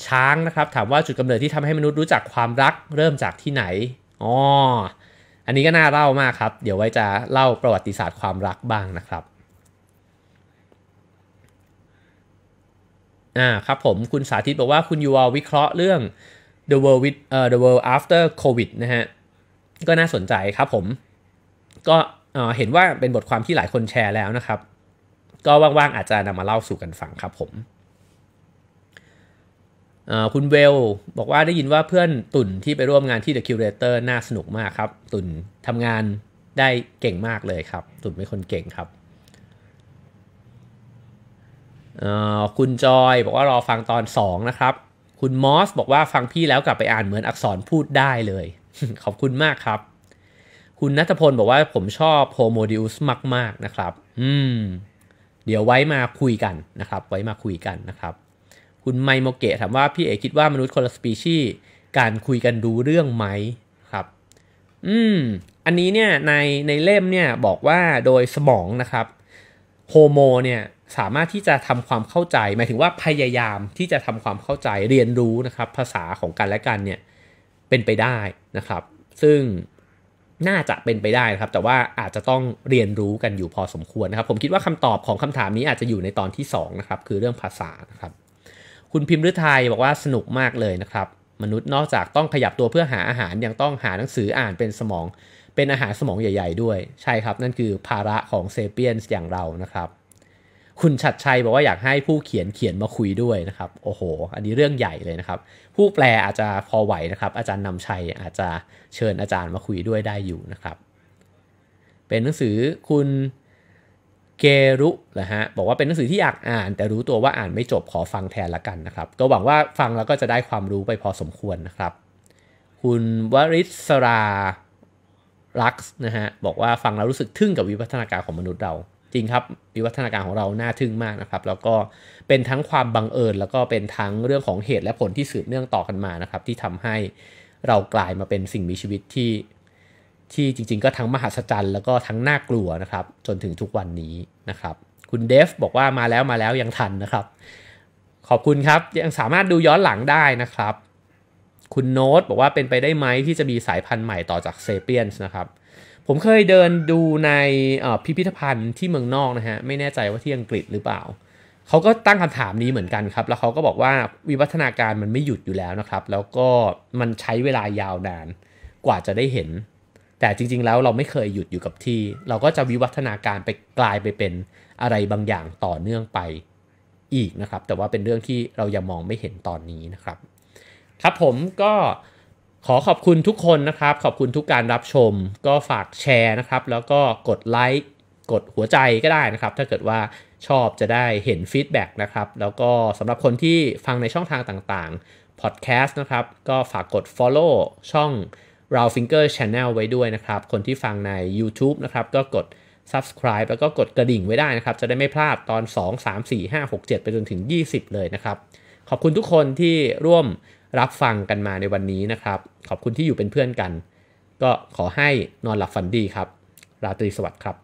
ช้างนะครับถามว่าจุดกำเนิดที่ทำให้มนุษย์รู้จักความรักเริ่มจากที่ไหนอ๋ออันนี้ก็น่าเล่ามากครับ เดี๋ยวไว้จะเล่าประวัติศาสตร์ความรักบ้างนะครับ อ่าครับผม คุณสาธิตบอกว่าคุณยูวอวิเคราะห์เรื่อง the world with เอ่อ the world after covid นะฮะ ก็น่าสนใจครับผม ก็เอ่อเห็นว่าเป็นบทความที่หลายคนแชร์แล้วนะครับ ก็ว่างๆอาจจะนำมาเล่าสู่กันฟังครับผมคุณเวลบอกว่าได้ยินว่าเพื่อนตุ่นที่ไปร่วมงานที่ The Curator น่าสนุกมากครับ ตุ่นทำงานได้เก่งมากเลยครับ ตุ่นเป็นคนเก่งครับ คุณจอยบอกว่ารอฟังตอน 2 นะครับ คุณมอสบอกว่าฟังพี่แล้วกลับไปอ่านเหมือนอักษรพูดได้เลย ขอบคุณมากครับ คุณนัทพลบอกว่าผมชอบโฮโมดิอุสมาก ๆ นะครับอืม เดี๋ยวไว้มาคุยกันนะครับ ไว้มาคุยกันนะครับคุณไมโมเกะถามว่าพี่เอกคิดว่ามนุษย์คนละสปีชีส์การคุยกันดูเรื่องไหมครับ อืม อันนี้เนี่ยในในเล่มเนี่ยบอกว่าโดยสมองนะครับโฮโมเนี่ยสามารถที่จะทำความเข้าใจหมายถึงว่าพยายามที่จะทำความเข้าใจเรียนรู้นะครับ ภาษาของกันและกันเนี่ยเป็นไปได้นะครับ ซึ่งน่าจะเป็นไปได้นะครับ แต่ว่าอาจจะต้องเรียนรู้กันอยู่พอสมควรนะครับ ผมคิดว่าคำตอบของคำถามนี้อาจจะอยู่ในตอนที่ 2 นะครับ คือเรื่องภาษานะครับคุณพิมพ์ฤทัยบอกว่าสนุกมากเลยนะครับ มนุษย์นอกจากต้องขยับตัวเพื่อหาอาหารยังต้องหาหนังสืออ่านเป็นสมองเป็นอาหารสมองใหญ่ ๆ ด้วยใช่ครับ นั่นคือภาระของเซเปียนอย่างเรานะครับ คุณชัดชัยบอกว่าอยากให้ผู้เขียนเขียนมาคุยด้วยนะครับ โอ้โห อันนี้เรื่องใหญ่เลยนะครับ ผู้แปลอาจจะพอไหวนะครับอาจารย์นำชัยอาจจะเชิญอาจารย์มาคุยด้วยได้อยู่นะครับ เป็นหนังสือคุณเกรุนะฮะบอกว่าเป็นหนังสือที่อยากอ่าน แต่รู้ตัวว่าอ่านไม่จบขอฟังแทนละกันนะครับ ก็หวังว่าฟังแล้วก็จะได้ความรู้ไปพอสมควรนะครับ คุณวริศรารักษ์นะฮะบอกว่าฟังแล้วรู้สึกทึ่งกับวิวัฒนาการของมนุษย์เรา จริงครับวิวัฒนาการของเราน่าทึ่งมากนะครับ แล้วก็เป็นทั้งความบังเอิญ แล้วก็เป็นทั้งเรื่องของเหตุและผลที่สืบเนื่องต่อกันมานะครับที่ทำให้เรากลายมาเป็นสิ่งมีชีวิตที่ที่จริงๆก็ทั้งมหัศจรรย์แล้วก็ทั้งน่ากลัวนะครับ จนถึงทุกวันนี้นะครับคุณเดฟบอกว่ามาแล้วมาแล้วยังทันนะครับ ขอบคุณครับยังสามารถดูย้อนหลังได้นะครับ คุณโน้ตบอกว่าเป็นไปได้ไหมที่จะมีสายพันธุ์ใหม่ต่อจากเซเปียนส์นะครับผมเคยเดินดูในพิพิธภัณฑ์ที่เมืองนอกนะฮะไม่แน่ใจว่าที่อังกฤษหรือเปล่าเขาก็ตั้งคำถามนี้เหมือนกันครับ แล้วเขาก็บอกว่าวิวัฒนาการมันไม่หยุดอยู่แล้วนะครับ แล้วก็มันใช้เวลายาวนานกว่าจะได้เห็นแต่จริงๆ แล้วเราไม่เคยหยุดอยู่กับที่ เราก็จะวิวัฒนาการไปกลายไปเป็นอะไรบางอย่างต่อเนื่องไปอีกนะครับแต่ว่าเป็นเรื่องที่เรายังมองไม่เห็นตอนนี้นะครับ ครับผมก็ขอขอบคุณทุกคนนะครับขอบคุณทุกการรับชม ก็ฝากแชร์นะครับ แล้วก็กดไลค์กดหัวใจก็ได้นะครับ ถ้าเกิดว่าชอบจะได้เห็นฟีดแบ็กนะครับแล้วก็สำหรับคนที่ฟังในช่องทางต่างๆพอดแคสต์นะครับ ก็ฝากกด follow ช่องเราฟิงเกอร์ช n แนลไว้ด้วยนะครับ คนที่ฟังใน YouTube นะครับก็กด subscribe แล้วก็กดกระดิ่งไว้ได้นะครับ จะได้ไม่พลาดตอน 2 3 4 5 6 7 ไปจนถึง 20 เลยนะครับ ขอบคุณทุกคนที่ร่วมรับฟังกันมาในวันนี้นะครับ ขอบคุณที่อยู่เป็นเพื่อนกัน ก็ขอให้นอนหลับฝันดีครับ ราตรีสวัสดิ์ครับ